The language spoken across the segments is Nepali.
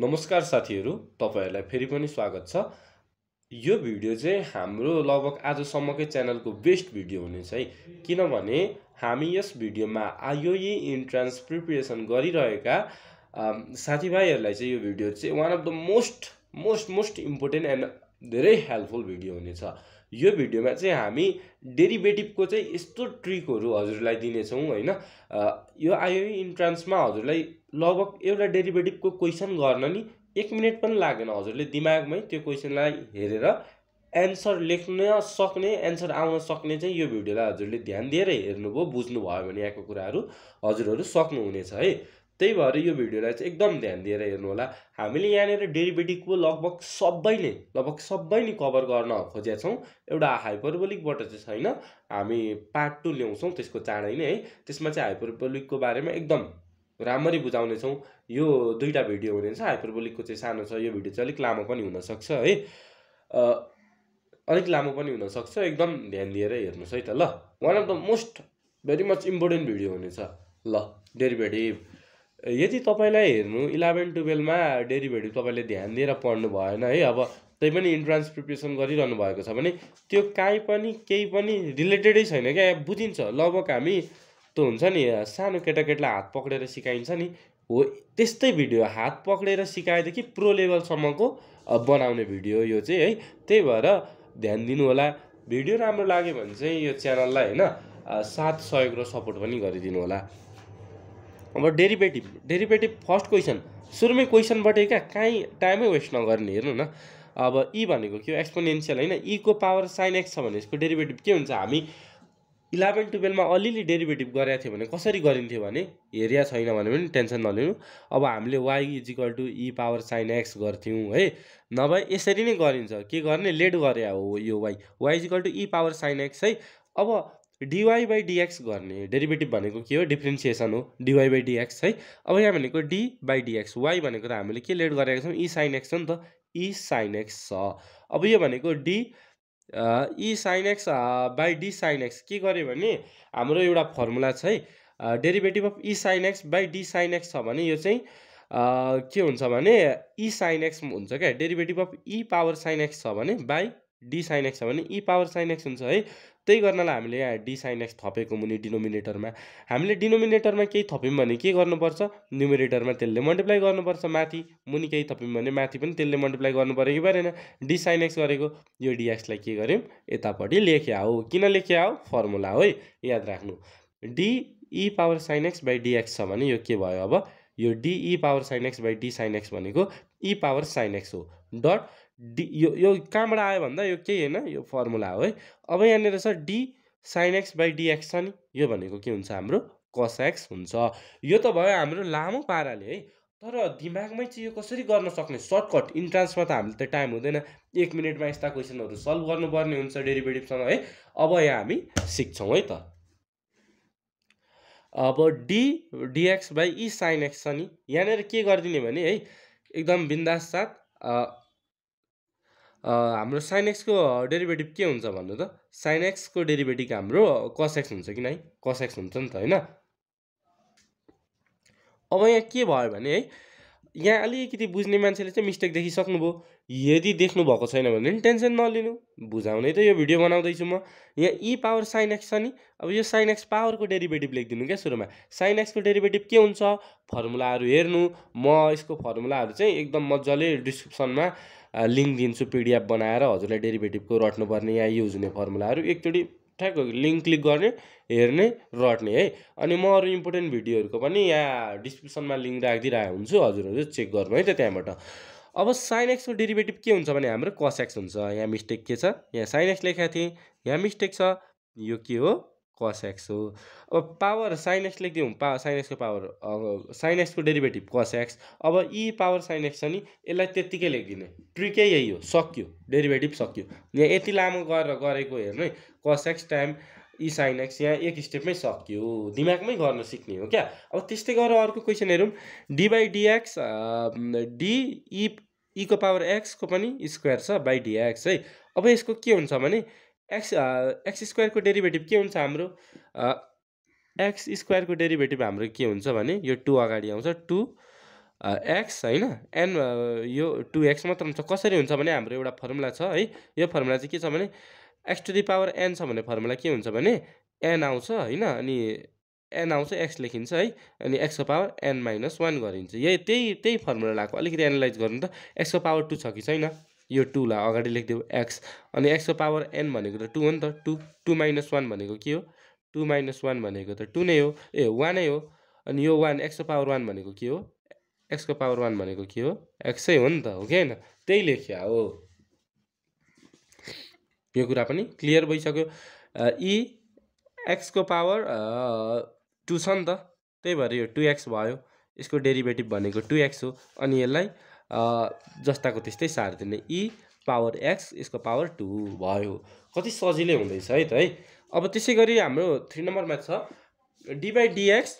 नमस्कार साथीहरू तपाईँहरूलाई फेरि पनि स्वागत छ यो भिडियो चाहिँ हाम्रो लगभग आजसम्मकै च्यानलको बेस्ट भिडियो हुनेछ है किनभने हामी यस भिडियोमा आइओई इन्ट्रान्स प्रिपेरेसन गरिरहेका साथीभाइहरूलाई चाहिँ यो भिडियो चाहिँ one of the most most most important and धेरै हेल्पफुल भिडियो हुनेछ यो भिडियोमा चाहिँ हामी डेरिभेटिभको चाहिँ यस्तो ट्रिकहरू हजुरलाई दिनेछौँ होइन यो आइओई इन्ट्रान्समा हजुरलाई लगभग एउटा डेरिभेटिभको क्वेसन गर्न नि एक मिनट पनि लागेन हजुरले दिमागमै त्यो क्वेसनलाई हेरेर एन्सर लेख्न सक्ने एन्सर आउन सक्ने चाहिँ यो भिडियोलाई हजुरले ध्यान दिएर हेर्नुभयो बुझ्नुभयो भने यहाँको कुराहरू हजुरहरू सक्नुहुनेछ है त्यही भएर यो भिडियोलाई चाहिँ एकदम ध्यान दिएर हेर्नु होला हामीले यहाँनिर डेरिभेटिभको लगभग सबै नै लगभग सबै नै कभर गर्न खोजेका छौँ एउटा हाइपरबोलिकबाट चाहिँ छैन हामी पार्ट टू ल्याउँछौँ त्यसको चाँडै नै है त्यसमा चाहिँ हाइपरबोलिकको बारेमा एकदम राम्ररी बुझाउनेछौँ यो दुईवटा भिडियो हुने छ हाइपरबोलिकको चाहिँ सानो छ यो भिडियो चाहिँ अलिक लामो पनि हुनसक्छ है अलिक लामो पनि हुनसक्छ एकदम ध्यान दिएर हेर्नुहोस् है त ल one of the most very much important video हुनेछ ल डेरिभेटिभ यदि तपाईँलाई हेर्नु इलेभेन टुवेल्भमा डेरिभेटिभ तपाईँले ध्यान दिएर पढ्नु भएन है अब त्यही पनि इन्ट्रान्स प्रिपेरेसन गरिरहनु भएको छ भने त्यो काहीँ पनि केही पनि रिलेटेडै छैन क्या बुझिन्छ लगभग हामी त्यो हुन्छ नि सानो केटाकेटीलाई हात पक्रेर सिकाइन्छ नि हो त्यस्तै भिडियो हात पक्रेर सिकाएदेखि प्रो लेभलसम्मको बनाउने भिडियो यो चाहिँ है त्यही भएर ध्यान दिनु होला भिडियो राम्रो लाग्यो भने चाहिँ यो च्यानललाई होइन साथ सहयोग र सपोर्ट पनि गरिदिनु होला अब डेरिभेटिभ डेरिभेटिभ फर्स्ट क्वेसन सुरुमै क्वेसनबाटै क्या काहीँ टाइमै वेस्ट नगर्ने हेर्नु न अब ई भनेको के हो एक्सपोनेन्सियल होइन इको पावर साइन एक्स छ भने यसको डेरिभेटिभ के हुन्छ हामी इलेभेन टुवेल्भमा अलिअलि डेरिभेटिभ गरेको थियो भने कसरी गरिन्थ्यो भने हेरिया छैन भने पनि टेन्सन नलिनु अब हामीले y equal to e power sine x गर्थ्यौँ है नभए यसरी नै गरिन्छ के गर्ने लेट गरे हो यो y y equal to e power sine x है अब डिवाई बाई डिएक्स गर्ने डेरिभेटिभ भनेको के हो डिफ्रेन्सिएसन हो डिवाई बाई डिएक्स है अब यहाँ भनेको डी बाई डिएक्स वाइ भनेको त हामीले के लेट गरेका छौँ इ साइन एक्स हो नि त इ साइन एक्स छ अब यो भनेको d e sine x by d sine x के गर्यो भने हाम्रो एउटा फर्मुला छ है derivative of e sine x by d sine x छ भने यो चाहिँ के हुन्छ भने इ साइन एक्स हुन्छ क्या derivative of e power sine x छ भने बाई डी साइन एक्स छ भने इ पावर साइन एक्स हुन्छ है त्यही गर्नलाई हामीले यहाँ डिसाइन एक्स थपेको मुनि डिनोमिनेटरमा हामीले डिनोमिनेटरमा केही थप्यौँ भने के गर्नुपर्छ न्युमिनेटरमा त्यसले मल्टिप्लाई गर्नुपर्छ माथि मुनि केही थप्यौँ भने माथि पनि त्यसले मल्टिप्लाई गर्नु पऱ्यो कि परेन डिसाइन एक्स गरेको यो डिएक्सलाई के गर्यौँ यतापट्टि लेखे हो किन लेख्या हो फर्मुला हो है याद राख्नु d e power sine x by d x छ भने यो के भयो अब यो d e power sine x by d sine x भनेको ई पावर साइन एक्स हो डट डी यो यो कहाँबाट आयो भन्दा यो केही होइन यो फर्मुला हो है अब यहाँनिर छ d sine x by d x छ नि यो भनेको के हुन्छ हाम्रो कस एक्स हुन्छ यो त भयो हाम्रो लामो पाराले है तर दिमागमै चाहिँ यो कसरी गर्न सक्ने सर्टकट इन्ट्रान्समा त हामीले त टाइम हुँदैन एक मिनटमा यस्ता क्वेसनहरू सल्भ गर्नुपर्ने हुन्छ डेरिभेटिभसँग है अब यहाँ हामी सिक्छौँ है त अब d d x by e sine x छ नि यहाँनिर के गरिदिने भने है एकदम बिन्दास साथ हाम्रो साइन एक्सको डेरिभेटिभ के हुन्छ भन्नु त साइनएक्सको डेरिभेटिभ हाम्रो कसएक्स हुन्छ कि है कसएक्स हुन्छ नि त होइन अब यहाँ के भयो भने है यहाँ अलिकति बुझ्ने मान्छेले चाहिँ मिस्टेक देखिसक्नुभयो यदि देख्नु भएको छैन भने पनि टेन्सन नलिनु बुझाउनै त यो भिडियो बनाउँदैछु म यहाँ इ पावर साइन एक्स छ नि अब यो साइन एक्स पावरको डेरिभेटिभ लेखिदिनु क्या सुरुमा साइन एक्सको डेरिभेटिभ के हुन्छ फर्मुलाहरू हेर्नु म यसको फर्मुलाहरू चाहिँ एकदम मजाले डिस्क्रिप्सनमा लिङ्क दिन्छु पिडिएफ बनाएर हजुरलाई डेरिभेटिभको रट्नुपर्ने या युज हुने फर्मुलाहरू एकचोटि ठ्याक्क लिङ्क क्लिक गर्ने हेर्ने रट्ने है अनि म अरू इम्पोर्टेन्ट भिडियोहरूको पनि यहाँ डिस्क्रिप्सनमा लिङ्क राखिदिइरहेको हुन्छु हजुरहरू चेक गर्नु है त त्यहाँबाट अब साइन एक्सको डेरिभेटिभ के हुन्छ भने हाम्रो कस एक्स हुन्छ यहाँ मिस्टेक के छ यहाँ साइन एक्स लेखाएको थिएँ यहाँ मिस्टेक छ यो के हो कस एक्स हो अब पावर साइन एक्स लेखिदिउँ पा साइन एक्सको पावर साइन एक्सको डेरिभेटिभ कस एक्स अब यी पावर साइन एक्स छ नि यसलाई त्यत्तिकै लेखिदिने ट्रिकै यही हो सक्यो डेरिभेटिभ सक्यो यहाँ यति लामो गरेर गरेको हेर्नु है कस एक्स टाइम यी साइन एक्स यहाँ एक स्टेपमै सकियो दिमागमै गर्न सिक्ने हो क्या अब त्यस्तै गरेर अर्को क्वेसन हेरौँ d by d x d e को पावर एक्सको पनि स्क्वायर छ बाई डिएक्स है अब यसको के हुन्छ भने एक्स एक्स स्क्वायरको डेरिभेटिभ के हुन्छ हाम्रो एक्स स्क्वायरको डेरिभेटिभ हाम्रो के हुन्छ भने यो टु अगाडि आउँछ टु एक्स होइन एन यो टु एक्स मात्र हुन्छ कसरी हुन्छ भने हाम्रो एउटा फर्मुला छ है यो फर्मुला चाहिँ के छ भने x to the power n छ भन्ने फर्मुला के हुन्छ भने एन आउँछ होइन अनि एन आउँछ एक्स लेखिन्छ है अनि एक्सको पावर एन माइनस वान गरिन्छ यही त्यही त्यही फर्मुला लगाएको अलिकति एनालाइज गर्नु त एक्सको पावर टू छ कि छैन यो टूलाई अगाडि लेखिदियो एक्स अनि एक्सको पावर एन भनेको त टू हो नि त टू टू माइनस वान भनेको के हो टू माइनस वान भनेको त टू नै हो ए वानै हो अनि यो वान एक्सको पावर वान भनेको के हो एक्सको पावर वान भनेको के हो एक्सै हो नि त हो कि होइन त्यही लेख्या हो यो कुरा पनि क्लियर भइसक्यो यी एक्सको पावर टू छ नि त त्यही भएर यो टु एक्स भयो यसको डेरिभेटिभ भनेको टु एक्स हो अनि यसलाई जस्ताको त्यस्तै सारिदिने इ पावर एक्स यसको पावर टू भयो कति सजिलै हुँदैछ है त है अब त्यसै गरी हाम्रो थ्री नम्बरमा छ डिवाई डिएक्स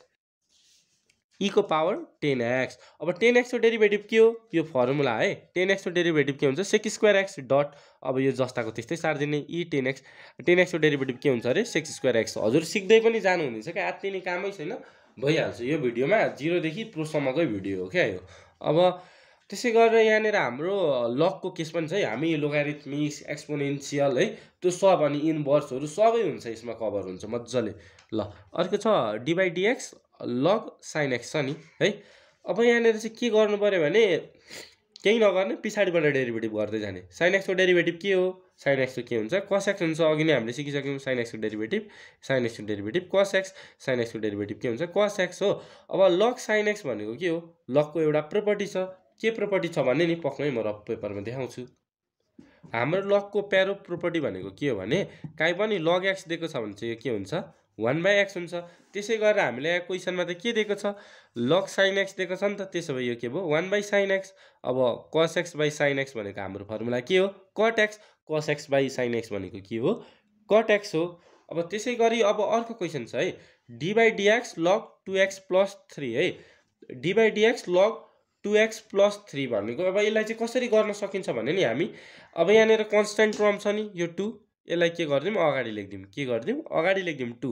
इको पावर टेन एक्स अब टेन एक्सको डेरिभेटिभ के हो यो फर्मुला है टेन एक्सको डेरिभेटिभ के हुन्छ सेक्स स्क्वायर एक्स डट अब यो जस्ताको त्यस्तै सारिदिने इ टेन एक्स टेन एक्सको डेरिभेटिभ के हुन्छ अरे सेक्स स्क्वायर एक्स हजुर सिक्दै पनि जानुहुनेछ क्या आत्तिने कामै छैन भइहाल्छ यो भिडियोमा जिरोदेखि प्रोसम्मकै भिडियो हो क्या यो अब त्यसै गरेर यहाँनिर हाम्रो लकको केस पनि छ है हामी लोगारिथमिक्स एक्सपोनेन्सियल है त्यो सब अनि इनभर्सहरू सबै हुन्छ यसमा कभर हुन्छ मजाले ल अर्को छ डिएक्स लग साइन एक्स छ नि है अब यहाँनिर चाहिँ के गर्नु पऱ्यो भने केही नगर्ने पछाडिबाट डेरिभेटिभ गर्दै जाने साइन एक्सको डेरिभेटिभ के हो साइन एक्सको के हुन्छ कस एक्स हुन्छ अघि नै हामीले सिकिसक्यौँ साइन एक्सको डेरिभेटिभ साइन एक्सको डेरिभेटिभ कस एक्स साइन एक्सको डेरिभेटिभ के हुन्छ कस एक्स हो अब लक साइन एक्स भनेको के हो लकको एउटा प्रोपर्टी छ के प्रोपर्टी छ भने नि पक्कै म रफ पेपरमा देखाउँछु हाम्रो लकको प्यारो प्रोपर्टी भनेको के हो भने काहीँ पनि लग एक्स दिएको छ भने चाहिँ यो के हुन्छ वान बाई एक्स हुन्छ त्यसै गरेर हामीलाई क्वेसनमा त के दिएको छ लग साइन एक्स दिएको छ नि त त्यसो भए यो के भयो वान बाई साइन एक्स अब कस एक्स बाई साइन एक्स भनेको हाम्रो फर्मुला के हो cot x cos x by sine x भनेको के हो कट एक्स हो अब त्यसै गरी अब अर्को क्वेसन छ है d by d x log two x plus three है d by d x log two x plus three भनेको अब यसलाई चाहिँ कसरी गर्न सकिन्छ भने नि हामी अब यहाँनिर कन्सटेन्ट टर्म छ नि यो टू यसलाई के गरिदिउँ अगाडि लेखिदिउँ के गरिदिउँ अगाडि लेखिदिउँ टू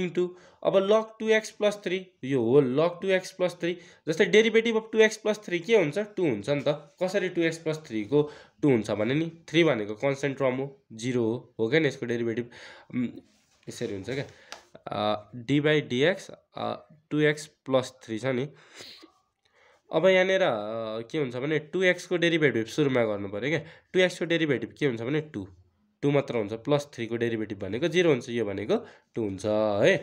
इन टू अब log two x plus three यो हो log two x plus three जस्तै derivative of two x plus three के हुन्छ टू हुन्छ नि त कसरी टु एक्स प्लस थ्रीको टू हुन्छ भने नि थ्री भनेको कन्सटेन्ट टर्म हो जिरो हो हो क्या नि यसको डेरिभेटिभ यसरी हुन्छ क्या d y d x two x plus three छ नि अब यहाँनिर के हुन्छ भने टु एक्सको डेरिभेटिभ सुरुमा गर्नु पऱ्यो क्या टु एक्सको डेरिभेटिभ के हुन्छ भने टु टु मात्र हुन्छ प्लस थ्रीको डेरिभेटिभ भनेको जिरो हुन्छ यो भनेको टु हुन्छ है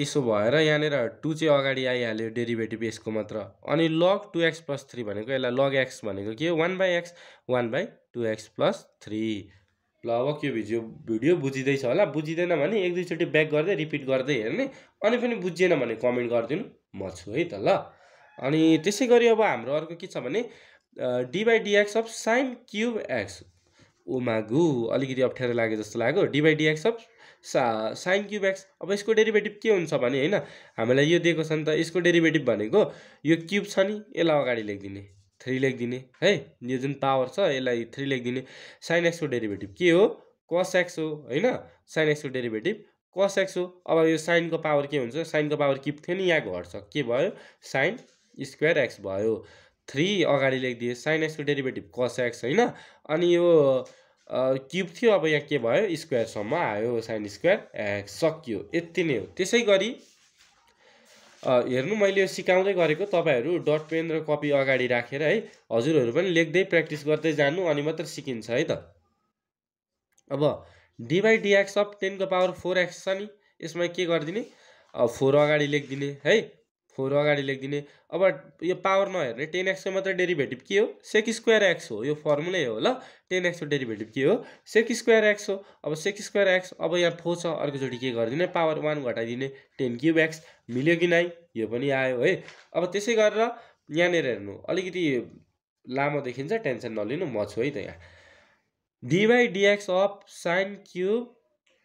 त्यसो भएर यहाँनिर टु चाहिँ अगाडि आइहाल्यो डेरिभेटिभ यसको मात्र अनि log two x plus three भनेको यसलाई लग एक्स भनेको के हो one by x one by two x plus three ल अब के भिडियो भिडियो बुझिँदैछ होला बुझिँदैन भने एक दुईचोटि ब्याक गर्दै रिपिट गर्दै हेर्ने अनि पनि बुझिएन भने कमेन्ट गरिदिनु म छु है त ल अनि त्यसै गरी अब हाम्रो अर्को के छ भने d y dx of sine cube x गु अलिकति अप्ठ्यारो लाग्यो जस्तो लाग्यो डिवाई डिएक्स अफ सा साइन क्युब एक्स अब यसको डेरिभेटिभ के हुन्छ भने होइन हामीलाई यो दिएको छ नि त यसको डेरिभेटिभ भनेको यो क्युब छ नि यसलाई अगाडि लेखिदिने थ्री लेखिदिने है यो जुन पावर छ यसलाई थ्री लेखिदिने साइन एक्सको डेरिभेटिभ के हो कस एक्स हो होइन साइन एक्सको डेरिभेटिभ कस एक्स हो अब यो साइनको पावर के हुन्छ साइनको पावर किप थियो नि यहाँ घट्छ के भयो साइन स्क्वायर एक्स भयो थ्री अगाडि लेखिदिए साइन एक्सको डेरिभेटिभ कस एक्स होइन अनि यो क्युब थियो अब यहाँ के भयो स्क्वायरसम्म आयो साइन स्क्वायर एक्स सकियो यति नै हो त्यसै गरी हेर्नु मैले सिकाउँदै गरेको तपाईँहरू डट पेन र कपी अगाडि राखेर है हजुरहरू पनि लेख्दै प्र्याक्टिस गर्दै जानु अनि मात्र सिकिन्छ है त अब डिवाई डिएक्स अफ टेनको पावर फोर एक्स छ नि यसमा के गरिदिने फोर अगाडि लेखिदिने है फोर अगाडि लेखिदिने अब यो पावर नहेर्ने टेन एक्सको मात्र डेरिभेटिभ के हो सेक स्क्वायर एक्स हो यो फर्मुलै हो ल टेन एक्सको डेरिभेटिभ के हो सेक स्क्वायर एक्स हो अब सेक स्क्वायर एक्स अब यहाँ फोर छ अर्कोचोटि के गरिदिने पावर वान घटाइदिने टेन क्युब एक्स मिल्यो कि नाइ यो पनि आयो है अब त्यसै गरेर यहाँनिर हेर्नु अलिकति लामो देखिन्छ टेन्सन नलिनु म छु है त यहाँ d y dx of sine cube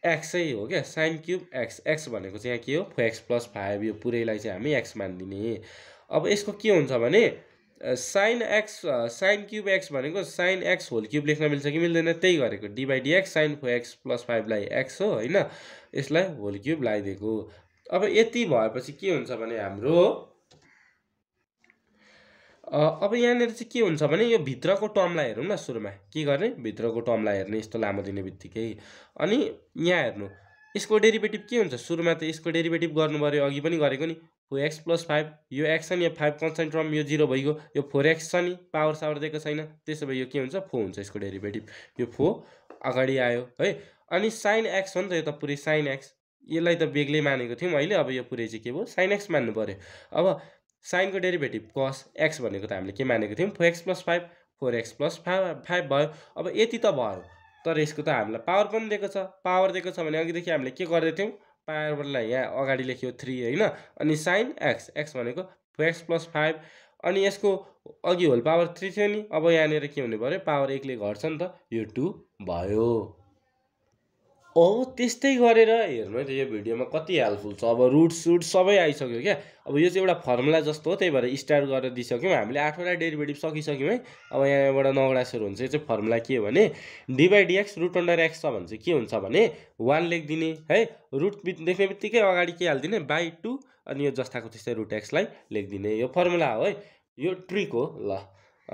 एक्सै हो क्या साइन क्युब एक्स एक्स भनेको चाहिँ यहाँ के हो फोर एक्स प्लस फाइभ यो पुरैलाई चाहिँ हामी एक्स मानिदिने अब यसको के हुन्छ भने sine x sine cube x भनेको साइन एक्स होल क्युब लेख्न मिल्छ कि मिल्दैन त्यही गरेको d by d x sine four x plus फाइभलाई एक्स हो होइन यसलाई होल क्युब लगाइदिएको अब यति भएपछि के हुन्छ भने हाम्रो अब यहाँनिर चाहिँ के हुन्छ भने यो भित्रको टर्मलाई हेरौँ न सुरुमा के गर्ने भित्रको टर्मलाई हेर्ने यस्तो लामो दिने बित्तिकै अनि यहाँ हेर्नु यसको डेरिभेटिभ के हुन्छ सुरुमा त यसको डेरिभेटिभ गर्नु पऱ्यो अघि पनि गरेको नि फोर एक्स प्लस फाइभ यो एक्स छ नि यो फाइभ कन्सटेन्ट टर्म यो जिरो भइगयो यो फोर एक्स छ नि पावर सावर दिएको छैन त्यसो भए यो के हुन्छ फोर हुन्छ यसको डेरिभेटिभ यो फोर अगाडि आयो है अनि साइन एक्स हो नि त यो त पुरै साइन एक्स यसलाई त बेग्लै मानेको थियौँ अहिले अब यो पुरै चाहिँ के भयो साइन एक्स मान्नु पऱ्यो अब साइनको डेरिभेटिभ कस एक्स भनेको त हामीले के मानेको थियौँ four x plus five four x plus five five भयो अब यति त भयो तर यसको त हामीलाई पावर पनि दिएको छ पावर दिएको छ भने अघिदेखि हामीले के गर्दैथ्यौँ पावरलाई यहाँ अगाडि लेख्यो थ्री होइन अनि साइन एक्स एक्स भनेको फोर एक्स प्लस फाइभ अनि यसको अघि होल पावर थ्री थियो नि अब यहाँनिर के हुने पऱ्यो पावर एकले घट्छ नि त यो टू भयो हो त्यस्तै गरेर हेर्नु है त यो भिडियोमा कति हेल्पफुल छ अब रुट सुट सबै आइसक्यो क्या अब यो चाहिँ एउटा फर्मुला जस्तो हो त्यही भएर स्टार्ट गरेर दिइसक्यौँ हामीले आठवटा डेरिभेटिभ सकिसक्यौँ है अब यहाँबाट नौवटा सुरु हुन्छ यो चाहिँ फर्मुला के हो भने डिएक्स रुट अन्डर एक्स छ भने चाहिँ के हुन्छ भने वान लेखिदिने है रुट देख्ने बित्तिकै अगाडि के हालिदिने बाई टू अनि यो जस्ताको त्यस्तै रुट एक्सलाई लेखिदिने यो फर्मुला हो है यो ट्रिक हो ल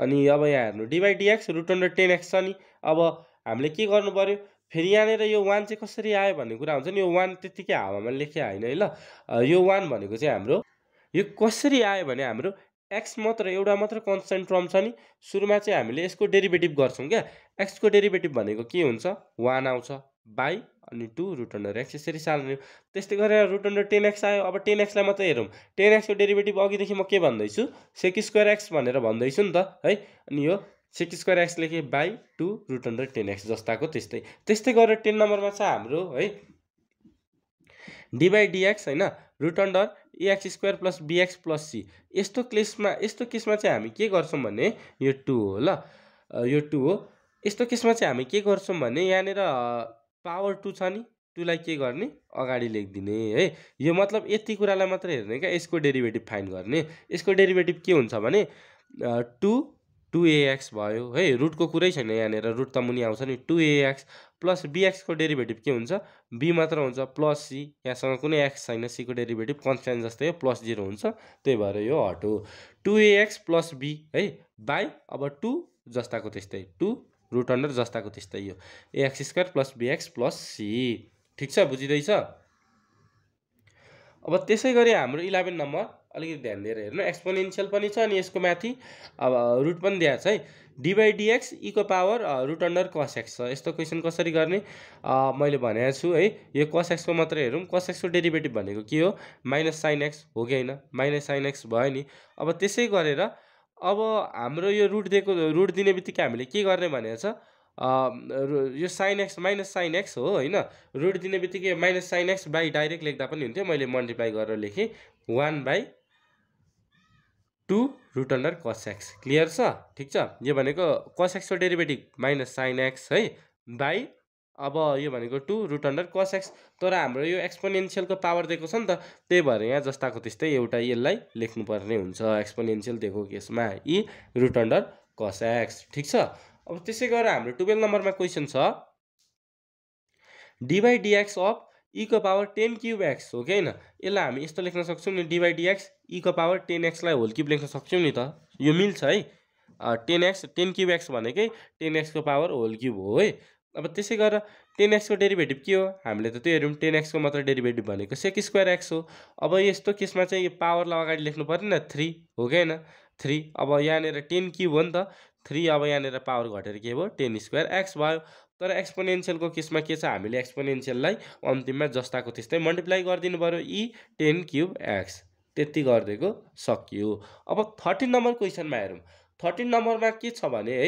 अनि अब यहाँ हेर्नु d x root under ten x छ नि अब हामीले के गर्नु पऱ्यो फेरि यहाँनिर यो वान चाहिँ कसरी आयो भन्ने कुरा हुन्छ नि यो वान त्यत्तिकै हावामा लेखे होइन है ल यो वान भनेको चाहिँ हाम्रो यो कसरी आयो भने हाम्रो एक्स मात्र एउटा मात्र कन्सटेन्ट टर्म छ नि सुरुमा चाहिँ हामीले यसको डेरिभेटिभ गर्छौँ क्या एक्सको डेरिभेटिभ भनेको के हुन्छ वान आउँछ बाई अनि टू रुट अन्डर एक्स यसरी सार्ने त्यस्तै गरेर रुट अन्डर टेन एक्स आयो अब टेन एक्सलाई मात्रै हेरौँ टेन एक्सको डेरिभेटिभ अघिदेखि म के भन्दैछु सेक स्क्वायर एक्स भनेर भन्दैछु नि त है अनि यो सिक्स स्क्वायर एक्स लेखेँ by two root under ten x जस्ताको त्यस्तै त्यस्तै गरेर टेन नम्बरमा छ हाम्रो है डिबाई डिएक्स होइन root under a x square plus bx plus c यस्तो केसमा यस्तो केसमा चाहिँ हामी के गर्छौँ भने यो टू हो ल यो टू हो यस्तो केसमा चाहिँ हामी के गर्छौँ भने यहाँनिर पावर टू छ नि टूलाई के गर्ने अगाडि लेखिदिने है यो मतलब यति कुरालाई मात्र हेर्ने क्या यसको डेरिभेटिभ फाइन गर्ने यसको डेरिभेटिभ के हुन्छ भने टू टु एएक्स भयो है रुटको कुरै छैन यहाँनिर रुट त मुनि आउँछ नि टु एएक्स प्लस बिएक्सको डेरिभेटिभ के हुन्छ बी मात्र हुन्छ प्लस सी यहाँसँग कुनै एक्स छैन सीको डेरिभेटिभ कन्सटेन्ट जस्तै हो प्लस जिरो हुन्छ त्यही भएर यो हट हो टु एएक्स प्लस बी है बाई अब टु जस्ताको त्यस्तै टु रुट अन्डर जस्ताको त्यस्तै हो ax square plus bx plus c ठिक छ बुझिँदैछ अब त्यसै गरी हाम्रो इलेभेन नम्बर अलिकति ध्यान दिएर हेर्नु एक्सपोनेन्सियल पनि छ अनि यसको माथि अब रुट पनि दिएको छ है डिएक्स इको power root under cos x छ यस्तो क्वेसन कसरी गर्ने मैले भनेको छु है यो कस एक्सको मात्रै हेरौँ कस एक्सको डेरिभेटिभ भनेको के हो माइनस साइन एक्स हो कि होइन माइनस साइन एक्स भयो नि अब त्यसै गरेर अब हाम्रो यो रुट दिएको रुट दिने बित्तिकै हामीले के गर्ने भनेको छ यो sine x minus sine x हो होइन रुट दिने बित्तिकै minus sine x by direct लेख्दा पनि हुन्थ्यो मैले मल्टिप्लाई गरेर लेखेँ one by two root under cos x clear छ ठिक छ यो भनेको कस एक्सको डेरिभेटिभ माइनस साइन एक्स है बाई अब यो भनेको two root under cos x तर हाम्रो यो एक्सपोनेन्सियलको पावर दिएको छ नि त त्यही भएर यहाँ जस्ताको त्यस्तै एउटा यसलाई लेख्नुपर्ने हुन्छ एक्सपोनेन्सियल दिएको केसमा यी रुट अन्डर कस एक्स ठिक छ अब त्यसै गरेर हाम्रो टुवेल्भ नम्बरमा क्वेसन छ डिबाई डिएक्स अफ इको e को पावर टेन क्युब एक्स हो कि होइन यसलाई हामी यस्तो लेख्न सक्छौँ नि डिवाइडिएक्स e ई e को पावर टेन एक्सलाई होल क्युब लेख्न सक्छौँ नि त यो मिल्छ है tan x tan cube x भनेकै टेन एक्सको पावर होल क्युब हो है अब त्यसै गरेर टेन एक्सको डेरिभेटिभ के हो हामीले त त्यो हेऱ्यौँ टेन एक्सको मात्र डेरिभेटिभ भनेको सेक स्क्वायर एक्स हो अब यस्तो केसमा चाहिँ यो पावरलाई अगाडि लेख्नु त थ्री हो कि होइन थ्री अब यहाँनिर टेन क्युब हो नि त थ्री अब यहाँनिर पावर घटेर के भयो टेन स्क्वायर एक्स भयो तर एक्सपोनेन्सियलको केसमा के छ हामीले एक्सपोनेन्सियललाई अन्तिममा जस्ताको त्यस्तै मल्टिप्लाई गरिदिनु पऱ्यो e e tan cube x त्यति गरिदिएको सकियो अब थर्टिन नम्बर क्वेसनमा हेरौँ थर्टिन नम्बरमा के छ भने है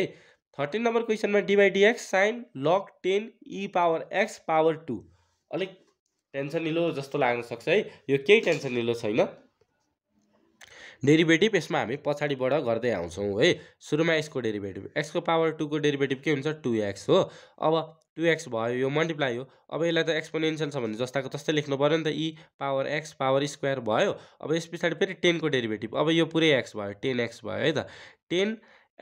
थर्टिन नम्बर क्वेसनमा d by dx sine log tan e power x power two अलिक टेन्सन निलो जस्तो लाग्न सक्छ है यो केही टेन्सन लिलो छैन डेरिभेटिभ यसमा हामी पछाडिबाट गर्दै आउँछौँ है सुरुमा यसको डेरिभेटिभ एक्सको पावर टूको डेरिभेटिभ के हुन्छ टु एक्स हो अब टु एक्स भयो यो मल्टिप्लाई हो अब यसलाई त एक्सपोनेन्सियल छ भने जस्ताको जस्तै लेख्नु पऱ्यो नि त e e power x power square भयो अब यस पछाडि फेरि टेनको डेरिभेटिभ अब यो पुरै एक्स भयो टेन एक्स भयो है त टेन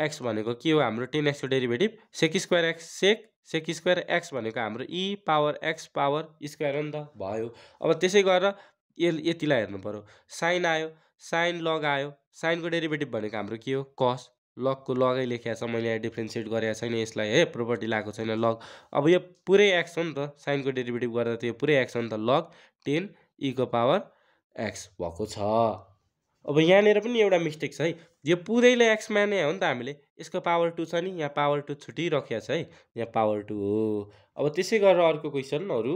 एक्स भनेको के हो हाम्रो टेन एक्सको derivative sec square x sec sec square x भनेको हाम्रो e e power x power square हो नि त भयो अब त्यसै गरेर यसलाई यतिलाई हेर्नु पऱ्यो साइन आयो साइन लग आयो साइनको डेरिभेटिभ भनेको हाम्रो के हो कस लगको लगै लेखिया छ मैले यहाँ डिफ्रेन्सिएट गरेको छैन यसलाई है प्रोपर्टी लगाएको छैन लग अब यो पुरै एक्स हो नि त साइनको डेरिभेटिभ गर्दा त यो पुरै एक्स हो नि त लग टेन इको पावर एक्स भएको छ अब यहाँनिर पनि एउटा मिस्टेक छ है यो पुरैले एक्स माने हो नि त हामीले यसको पावर टू छ नि यहाँ पावर टू छुटिरहेको छ है यहाँ पावर टू हो अब त्यसै गरेर अर्को क्वेसनहरू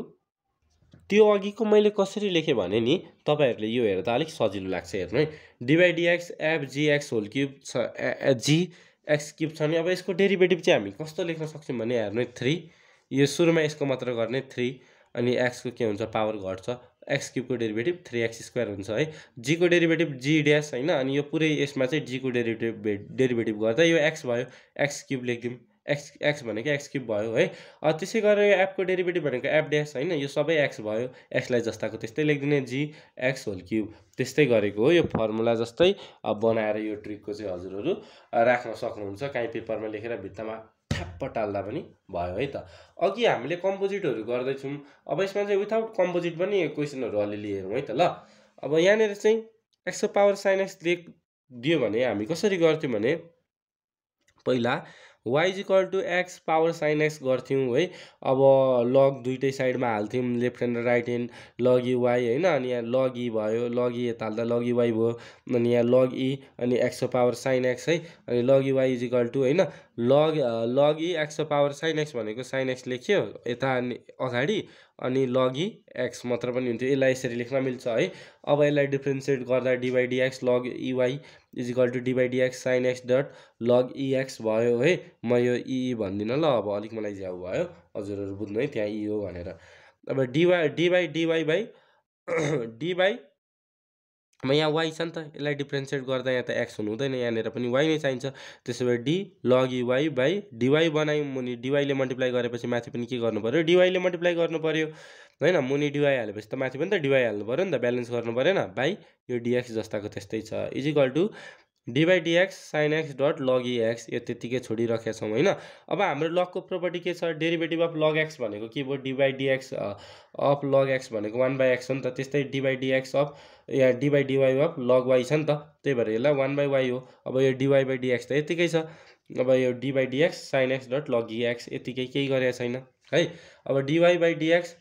त्यो अघिको मैले कसरी लेखेँ भने नि तपाईँहरूले यो हेर्दा अलिक सजिलो लाग्छ हेर्नु है d by dx f g x whole cube छ ए जी एक्स क्युब छ नि अब यसको डेरिभेटिभ चाहिँ हामी कस्तो लेख्न सक्छौँ भने हेर्नु थ्री यो सुरुमा यसको मात्र गर्ने थ्री अनि एक्सको के हुन्छ पावर घट्छ एक्स क्युबको डेरिभेटिभ थ्री एक्स स्क्वायर हुन्छ है जीको डेरिभेटिभ जी ड्यास होइन अनि यो पुरै यसमा चाहिँ जीको डेरिभेटिभ डेरिभेटिभ गर्दा यो एक्स भयो एक्स क्युब लेखिदिउँ एक्स एक्स भनेको एक्स क्युब भयो है त्यसै गरेर एपको डेरिभेटिभ भनेको एप डेस होइन यो सबै एक्स भयो एक्सलाई जस्ताको त्यस्तै लेखिदिने जी एक्स होल क्युब त्यस्तै गरेको हो यो फर्मुला जस्तै बनाएर यो ट्रिकको चाहिँ हजुरहरू राख्न सक्नुहुन्छ काहीँ पेपरमा लेखेर भित्तामा ठ्याप्प टाल्दा पनि भयो है त अघि हामीले कम्पोजिटहरू गर्दैछौँ अब यसमा चाहिँ विथाउट कम्पोजिट पनि क्वेसनहरू अलिअलि हेरौँ है त ल अब यहाँनिर चाहिँ एक्सो पावर साइन एक्स दिएको दियो भने हामी कसरी गर्थ्यौँ भने पहिला equal to x power sine x गर्थ्यौँ है अब लग दुइटै साइडमा हाल्थ्यौँ लेफ्ट ह्यान्ड र राइट ह्यान्ड लगी वाइ होइन अनि यहाँ लगी e भयो लगी e यता हाल्दा लगी वाइ e, भयो अनि यहाँ लग इ अनि एक्सको पावर साइन एक्स है अनि लगी वाइ इजिकल टु होइन लग लग इ एक्सको पावर साइन एक्स भनेको साइन एक्स लेख्यो यता अगाडि अनि लगी एक्स मात्र पनि हुन्थ्यो यसलाई यसरी लेख्न मिल्छ है अब यसलाई डिफ्रेन्सिएट गर्दा d by dx log e y is equal to d by dx sine x dot log e x भयो है म यो इ भन्दिनँ ल अब अलिक मलाई झ्याउ भयो हजुरहरू बुझ्नु है त्यहाँ इ हो भनेर अब dy dy dy by dy अब यहाँ वाइ छ नि त यसलाई डिफ्रेन्सिएट गर्दा यहाँ त एक्स हुनु हुँदैन यहाँनिर पनि वाइ नै चाहिन्छ त्यसो भए d log y by dy बनायौँ मुनि डिवाईले मल्टिप्लाई गरेपछि माथि पनि के गर्नु पऱ्यो डिवाईले मल्टिप्लाई गर्नु पऱ्यो होइन मुनि डिवाई हालेपछि त माथि पनि त डिवाई हाल्नु पऱ्यो नि त ब्यालेन्स गर्नु परेन बाई यो डिएक्स जस्ताको त्यस्तै छ is equal to dy dx sine x dot log x यो त्यत्तिकै छोडिराखेका छौँ होइन अब हाम्रो लगको प्रोपर्टी के छ डेरिभेटिभ अफ लग एक्स भनेको के भयो dy dx of log x भनेको वान बाई एक्स हो नि त त्यस्तै डिवाई डिएक्स अफ यहाँ dy dy of log y छ नि त त्यही भएर यसलाई वान बाई वाई हो अब यो डिवाई बाई डिएक्स त यतिकै छ अब यो dy dx sine x dot log यतिकै केही गरेको छैन है अब dy by dx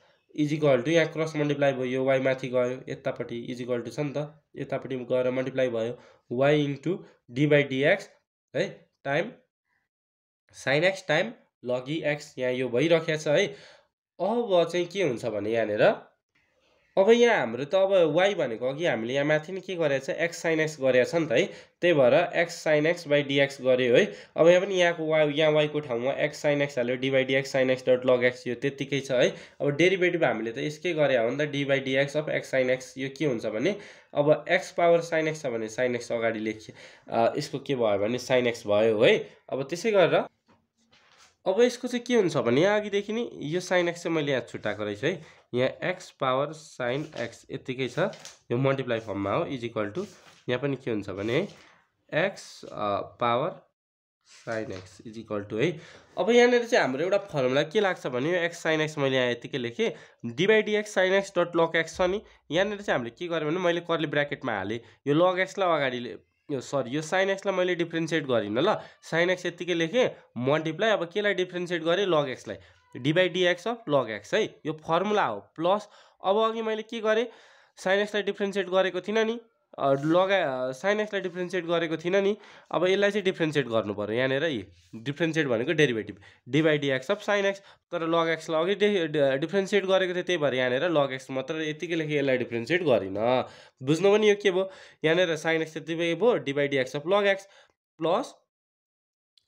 is equal to यहाँ क्रस मल्टिप्लाई भयो यो वाई माथि गयो यतापट्टि इजिकल टु छ नि त यतापट्टि गएर मल्टिप्लाई भयो वाइ इन्टु डिवाई डिएक्स है time sine x time log e x यहाँ यो भइरहेको छ है अब चाहिँ के हुन्छ भने यहाँनिर अब यहाँ हाम्रो त अब वाइ भनेको अघि हामीले यहाँ माथि नै के गरेछ एक्स साइन एक्स गरेछ नि त है त्यही भएर x sine x by dx गऱ्यो है अब यहाँ पनि यहाँको y यहाँ वाइको ठाउँमा एक्स साइन एक्स हाल्यो dx dx sine x dot log यो त्यत्तिकै छ है अब डेरिभेटिभ हामीले त यसकै गरे हो नि त dy dx of x sine x यो के हुन्छ भने अब एक्स पावर साइन एक्स छ भने साइन एक्स अगाडि लेखिए यसको के भयो भने साइन एक्स भयो है अब त्यसै गरेर अब यसको चाहिँ के हुन्छ भने यहाँ अघिदेखि नै यो साइन एक्स चाहिँ मैले यहाँ छुट्याएको रहेछु है यहाँ एक्स पावर साइन एक्स यत्तिकै छ यो मल्टिप्लाई फर्ममा हो इज इक्वल टु यहाँ पनि के हुन्छ भने x power sine x is equal to है अब यहाँनिर चाहिँ हाम्रो एउटा फर्मुला के लाग्छ भने यो एक्स साइन एक्स मैले यहाँ यतिकै लेखेँ d by dx sine x dot log x छ नि यहाँनिर चाहिँ हामीले के गर्यो भने मैले कर्ली ब्राकेटमा हालेँ यो लग एक्सलाई अगाडि यो सरी यो साइन एक्सलाई मैले डिफ्रेन्सिएट गरिनँ ल साइन एक्स यत्तिकै लेखेँ मल्टिप्लाई अब केलाई डिफ्रेन्सिएट गरेँ लग एक्सलाई डिभाइडिएक्स अफ लग एक्स है यो फर्मुला हो प्लस अब अघि मैले के गरेँ साइन एक्सलाई डिफ्रेन्सिएट गरेको थिइनँ नि लगा साइन एक्सलाई डिफ्रेन्सिएट गरेको थिइनँ नि अब यसलाई चाहिँ डिफ्रेन्सिएट गर्नु पऱ्यो यहाँनिर यी डिफ्रेन्सिएट भनेको derivative d by dx of sine x तर लग एक्सलाई अघि डे डिफ्रेन्सिएट गरेको थियो त्यही भएर यहाँनिर लग एक्स मात्र यतिकै लेखेँ यसलाई डिफ्रेन्सिएट गरिनँ बुझ्नु पनि यो के भयो यहाँनिर साइन एक्स त्यति भयो d by dx of log x plus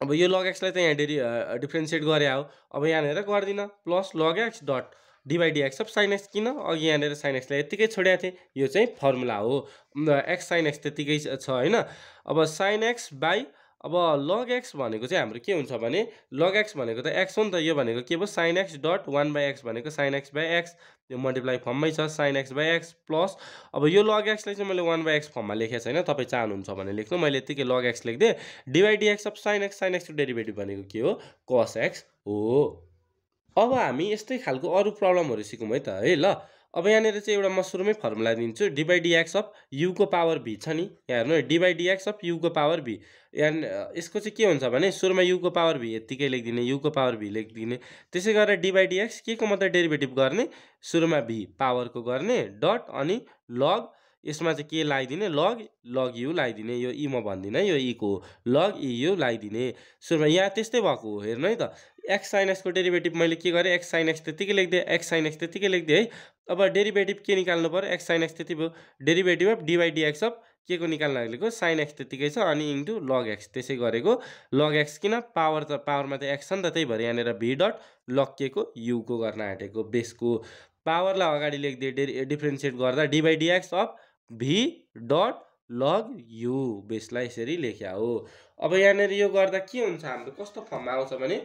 अब यो लग एक्सलाई त यहाँ डेरी डिफ्रेन्सिएट गरे हो अब यहाँनिर गर्दिनँ plus log x dot d by dx of sine x किन अघि यहाँनिर साइन एक्सलाई यत्तिकै छोडिएको थिएँ यो चाहिँ फर्मुला हो एक्स साइन एक्स त्यत्तिकै छ होइन अब साइन एक्स बाई अब लग एक्स भनेको चाहिँ हाम्रो के हुन्छ भने लग एक्स भनेको त एक्स हो नि त यो भनेको के भयो sine x dot one by x भनेको साइन एक्स बाई एक्स यो मल्टिप्लाई फर्ममै छ sine x by x plus अब यो लग एक्सलाई चाहिँ मैले वान बाई एक्स फर्ममा लेखेको छैन तपाईँ चाहनुहुन्छ भने लेख्नु मैले यतिकै लग एक्स लेखिदिएँ x of sine x sine एक्सको डेरिभेटिभ भनेको के हो कस एक्स हो अब हामी यस्तै खालको अरू प्रब्लमहरू सिकौँ है त है ल अब यहाँनिर चाहिँ एउटा म सुरुमै फर्मुला दिन्छु डिएक्स अफ युको पावर भी छ नि यहाँ हेर्नु डिएक्स अफ युको पावर भी यहाँ यसको चाहिँ के हुन्छ भने सुरुमा युको पावर भी यत्तिकै लेखिदिने युको पावर भी लेखिदिने त्यसै गरेर डिएक्स के को मात्रै डेरिभेटिभ गर्ने सुरुमा भी पावरको गर्ने डट अनि लग यसमा चाहिँ के लगाइदिने लग लग यु लगाइदिने यो इ e म भन्दिनँ यो इको e हो e लग इ यु लगाइदिने सुरुमा यहाँ त्यस्तै भएको हेर्नु है त एक्स साइनएक्सको डेरिभेटिभ मैले के गरेँ एक्स साइनएक्स त्यतिकै लेखिदिएँ एक्स साइन एक्स त्यतिकै लेखिदिएँ है अब डेरिभेटिभ के निकाल्नु पऱ्यो एक्स साइन एक्स त्यति भयो डेरिभेटिभ अफ डिवाइडिएक्स अफ के को निकाल्न लागेको साइन एक्स त्यतिकै छ अनि इन्टु लग एक्स त्यसै गरेको लग एक्स किन पावर त पावरमा त एक्स छ नि त त्यही भएर यहाँनिर भी डट लग के को युको गर्न आँटेको बेसको पावरलाई अगाडि लेखिदिए डे डिफ्रेन्सिएट गर्दा d by dx of v dot log u बेसलाई यसरी लेख्या हो अब यहाँनिर यो गर्दा के हुन्छ हाम्रो कस्तो फर्ममा आउँछ भने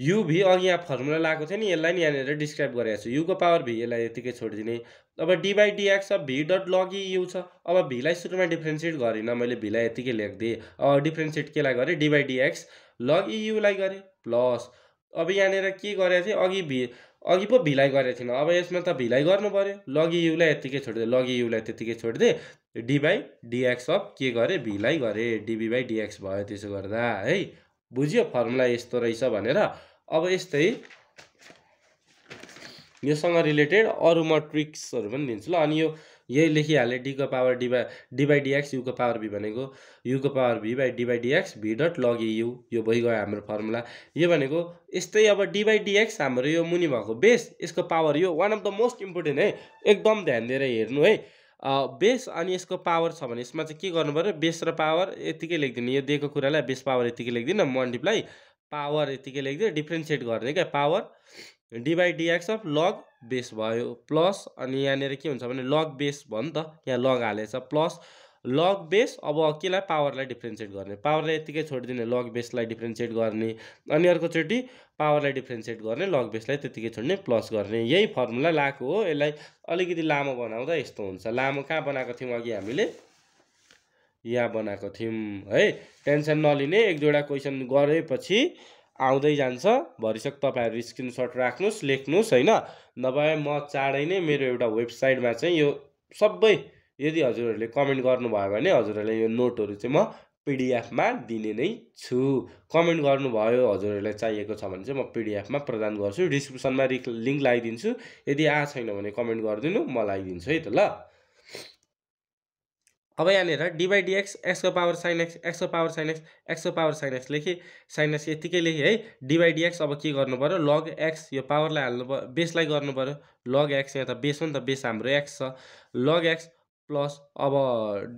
युभी अघि यहाँ फर्मुला लगाएको थियो नि यसलाई नि यहाँनिर डिस्क्राइब गरेको छु युको पावर भी यसलाई यतिकै छोडिदिने अब डिबाई डिएक्स अब भी डट लगी यु छ अब भीलाई सुरुमा डिफ्रेन्सिएट गरिनँ मैले भीलाई यतिकै लेखिदिएँ अब डिफ्रेन्सिएट केलाई गरेँ डिबाई डिएक्स लग युलाई गरेँ प्लस अब यहाँनिर के गरेको थिएँ अघि भी अघि पो भिलाइ गरेको थिएन अब यसमा त भिलाइ गर्नु पऱ्यो लगी युलाई e यत्तिकै छोडिदिए लगी युलाई त्यत्तिकै छोडिदिएँ डिबाई डिएक्स अफ के गरेँ भिलाइ गरेँ डिबी बाई डिएक्स भयो त्यसो गर्दा है बुझ्यो फर्मुला यस्तो रहेछ भनेर अब यस्तै योसँग रिलेटेड अरू म ट्रिक्सहरू पनि दिन्छु ल अनि यो यही लेखिहालेँ डीको पावर डिबा डिबाई डिएक्स युको पावर बी भनेको युको power b by d by dx v dot log e u यो भइगयो हाम्रो फर्मुला यो भनेको यस्तै अब डिबाई डिएक्स हाम्रो यो मुनि भएको बेस यसको पावर यो one of the most important है एकदम ध्यान दिएर हेर्नु है बेस अनि यसको पावर छ भने यसमा चाहिँ के गर्नु पऱ्यो बेस र पावर यतिकै लेखिदिनु यो दिएको कुरालाई बेस पावर यत्तिकै लेखिदिनु मल्टिप्लाई पावर यतिकै लेखिदियो डिफ्रेन्सिएट गरिदियो क्या power d by dx of log base भयो प्लस अनि यहाँनिर के हुन्छ भने लग बेस भयो नि त यहाँ लग हालेछ प्लस लग बेस अब केलाई पावरलाई डिफ्रेन्सिएट गर्ने पावरलाई यतिकै छोडिदिने लग बेसलाई डिफ्रेन्सिएट गर्ने अनि अर्कोचोटि पावरलाई डिफ्रेन्सिएट गर्ने लग बेसलाई त्यतिकै छोड्ने प्लस गर्ने यही फर्मुला लाएको हो यसलाई अलिकति लामो बनाउँदा यस्तो हुन्छ लामो कहाँ बनाएको थियौँ अघि हामीले यहाँ बनाएको थियौँ है टेन्सन नलिने एक दुईवटा क्वेसन गरेपछि आउँदै जान्छ भरिसक तपाईँहरू स्क्रिनसट राख्नुहोस् लेख्नुहोस् होइन नभए म चाँडै नै मेरो एउटा वेबसाइटमा चाहिँ यो सबै यदि हजुरहरूले कमेन्ट गर्नुभयो भने हजुरहरूले यो नोटहरू चाहिँ म पिडिएफमा दिने नै छु कमेन्ट गर्नुभयो हजुरहरूलाई चाहिएको छ भने चाहिँ म पिडिएफमा प्रदान गर्छु डिस्क्रिप्सनमा रि लिङ्क लगाइदिन्छु यदि आएको छैन भने कमेन्ट गरिदिनु म लगाइदिन्छु है त ल अब यहाँनिर डिवाई डिएक्स एक्सको पावर साइन एक्स एक्सको पावर साइन एक्स एक्सको पावर साइन एक्स लेखेँ साइन एक्स यत्तिकै लेखेँ है डिवाई डिएक्स अब के गर्नु पऱ्यो लग एक्स यो पावरलाई हाल्नु पऱ्यो बेसलाई गर्नु पऱ्यो लग एक्स यहाँ त बेस हो नि त बेस हाम्रो एक्स छ लग एक्स प्लस अब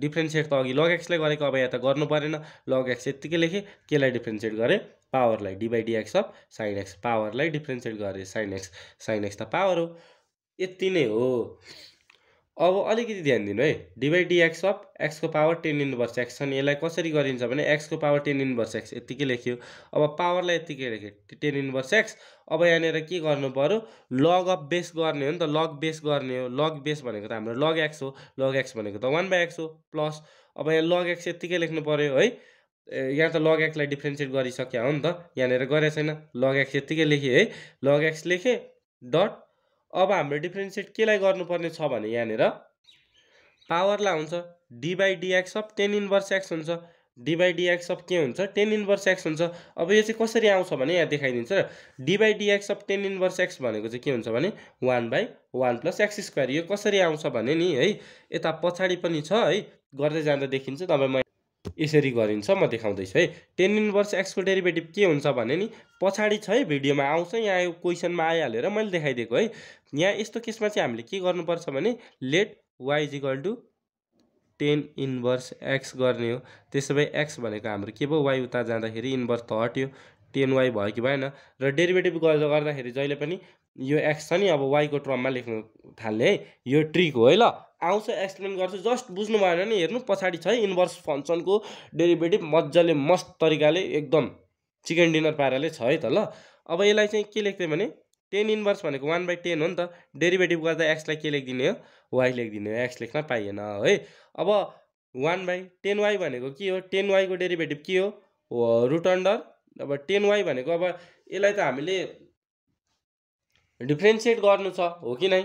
डिफ्रेन्सिएट त अघि लग एक्सले गरेको अब यहाँ त गर्नु परेन लग एक्स यत्तिकै लेखेँ केलाई डिफ्रेन्सिएट गरेँ पावरलाई dy dx of sine x पावरलाई डिफ्रेन्सिएट गरेँ साइन एक्स साइन एक्स त पावर हो यति नै हो अब अलिकति ध्यान दिनु है डिएक्स अफ एक्सको पावर टेन इन्भर्स एक्स अनि यसलाई कसरी गरिन्छ भने एक्सको पावर टेन इन्भर्स एक्स यत्तिकै लेख्यो अब पावरलाई यत्तिकै लेख्यो टेन इन्भर्स एक्स अब यहाँनिर के गर्नु पऱ्यो लग अफ बेस गर्ने हो नि त लग बेस गर्ने हो लग बेस भनेको त हाम्रो लग एक्स हो लग एक्स भनेको त वान बाई एक्स हो प्लस अब यहाँ लग एक्स यत्तिकै लेख्नु पऱ्यो है यहाँ त लग एक्सलाई डिफ्रेन्सिएट गरिसक्यो हो नि त यहाँनिर गरेको छैन लग एक्स यत्तिकै लेखेँ है लग एक्स लेखेँ डट अब हाम्रो डिफ्रेन्सिएट केलाई गर्नुपर्ने छ भने यहाँनिर पावरलाई हुन्छ d by dx of tan inverse x हुन्छ डिबाई डिएक्स अफ के हुन्छ टेन इन्भर्स एक्स हुन्छ अब यो चाहिँ कसरी आउँछ भने यहाँ देखाइदिन्छ र d by dx of tan inverse x भनेको चाहिँ के हुन्छ भने one by one plus x square यो कसरी आउँछ भने नि है यता पछाडि पनि छ है गर्दै जाँदा देखिन्छ तपाईँ यसरी गरिन्छ म देखाउँदैछु है टेन इन्भर्स एक्सको डेरिभेटिभ के हुन्छ भने नि पछाडि छ है भिडियोमा आउँछ यहाँ क्वेसनमा आइहालेर मैले देखाइदिएको है यहाँ यस्तो केसमा चाहिँ हामीले के गर्नुपर्छ भने let y is equal to tan inverse x गर्ने हो त्यसो भए एक्स भनेको हाम्रो के भयो वाइ उता जाँदाखेरि इन्भर्स त हट्यो टेन वाइ भयो कि भएन र डेरिभेटिभ गर्दा गर्दाखेरि जहिले पनि यो एक्स छ नि अब वाइको ट्रममा लेख्नु थाल्ने है यो ट्रिक हो है ल आउँछ एक्सप्लेन गर्छु जस्ट बुझ्नु भएन नि हेर्नु पछाडि छ है इन्भर्स फङ्सनको डेरिभेटिभ मजाले मस्त तरिकाले एकदम चिकन डिनर पाराले छ है त ल अब यसलाई चाहिँ के लेख्थेँ भने टेन इन्भर्स भनेको वान बाई टेन हो नि त डेरिभेटिभ गर्दा एक्सलाई के लेखिदिने हो वाइ लेखिदिने हो एक्स लेख्न पाइएन है अब वान बाई टेन वाई भनेको के हो टेन वाईको डेरिभेटिभ के हो रुट अन्डर अब टेन वाई भनेको अब यसलाई त हामीले डिफ्रेन्सिएट गर्नु छ हो कि नै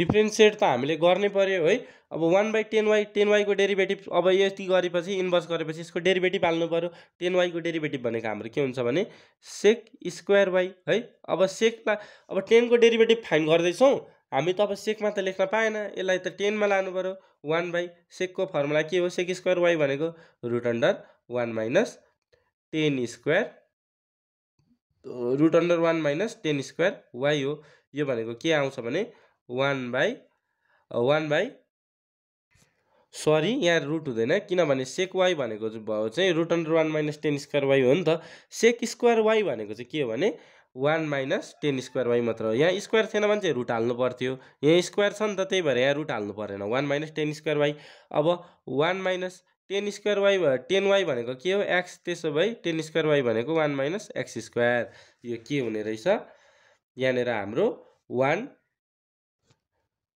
डिफ्रेन्सिएट त हामीले गर्नै पऱ्यो है अब one by tan y tan वाईको डेरिभेटिभ अब यति गरेपछि इन्भर्स गरेपछि यसको डेरिभेटिभ हाल्नु पऱ्यो टेन वाईको डेरिभेटिभ भनेको हाम्रो के हुन्छ भने सेक स्क्वायर वाई है अब सेकमा अब टेनको डेरिभेटिभ फाइन गर्दैछौँ हामी त अब सेकमा त लेख्न पाएन यसलाई त टेनमा लानु पऱ्यो वान बाई सेकको फर्मुला के हो सेक स्क्वायर वाई भनेको root under one minus tan square root under one minus tan square y हो यो भनेको के आउँछ भने one by one by sorry यहाँ रुट हुँदैन किनभने सेक वाई भनेको भयो चाहिँ root under one minus tan square y हो नि त सेक स्क्वायर वाइ भनेको चाहिँ के हो भने one minus tan square y मात्र हो यहाँ स्क्वायर थिएन भने चाहिँ रुट हाल्नु पर्थ्यो यहाँ स्क्वायर छ नि त त्यही भएर यहाँ रुट हाल्नु परेन one minus tan square y अब one minus tan square y भयो टेन वाई भनेको के हो एक्स त्यसो भए टेन स्क्वायर वाई भनेको वान माइनस एक्स स्क्वायर यो के हुने रहेछ यहाँनिर हाम्रो वान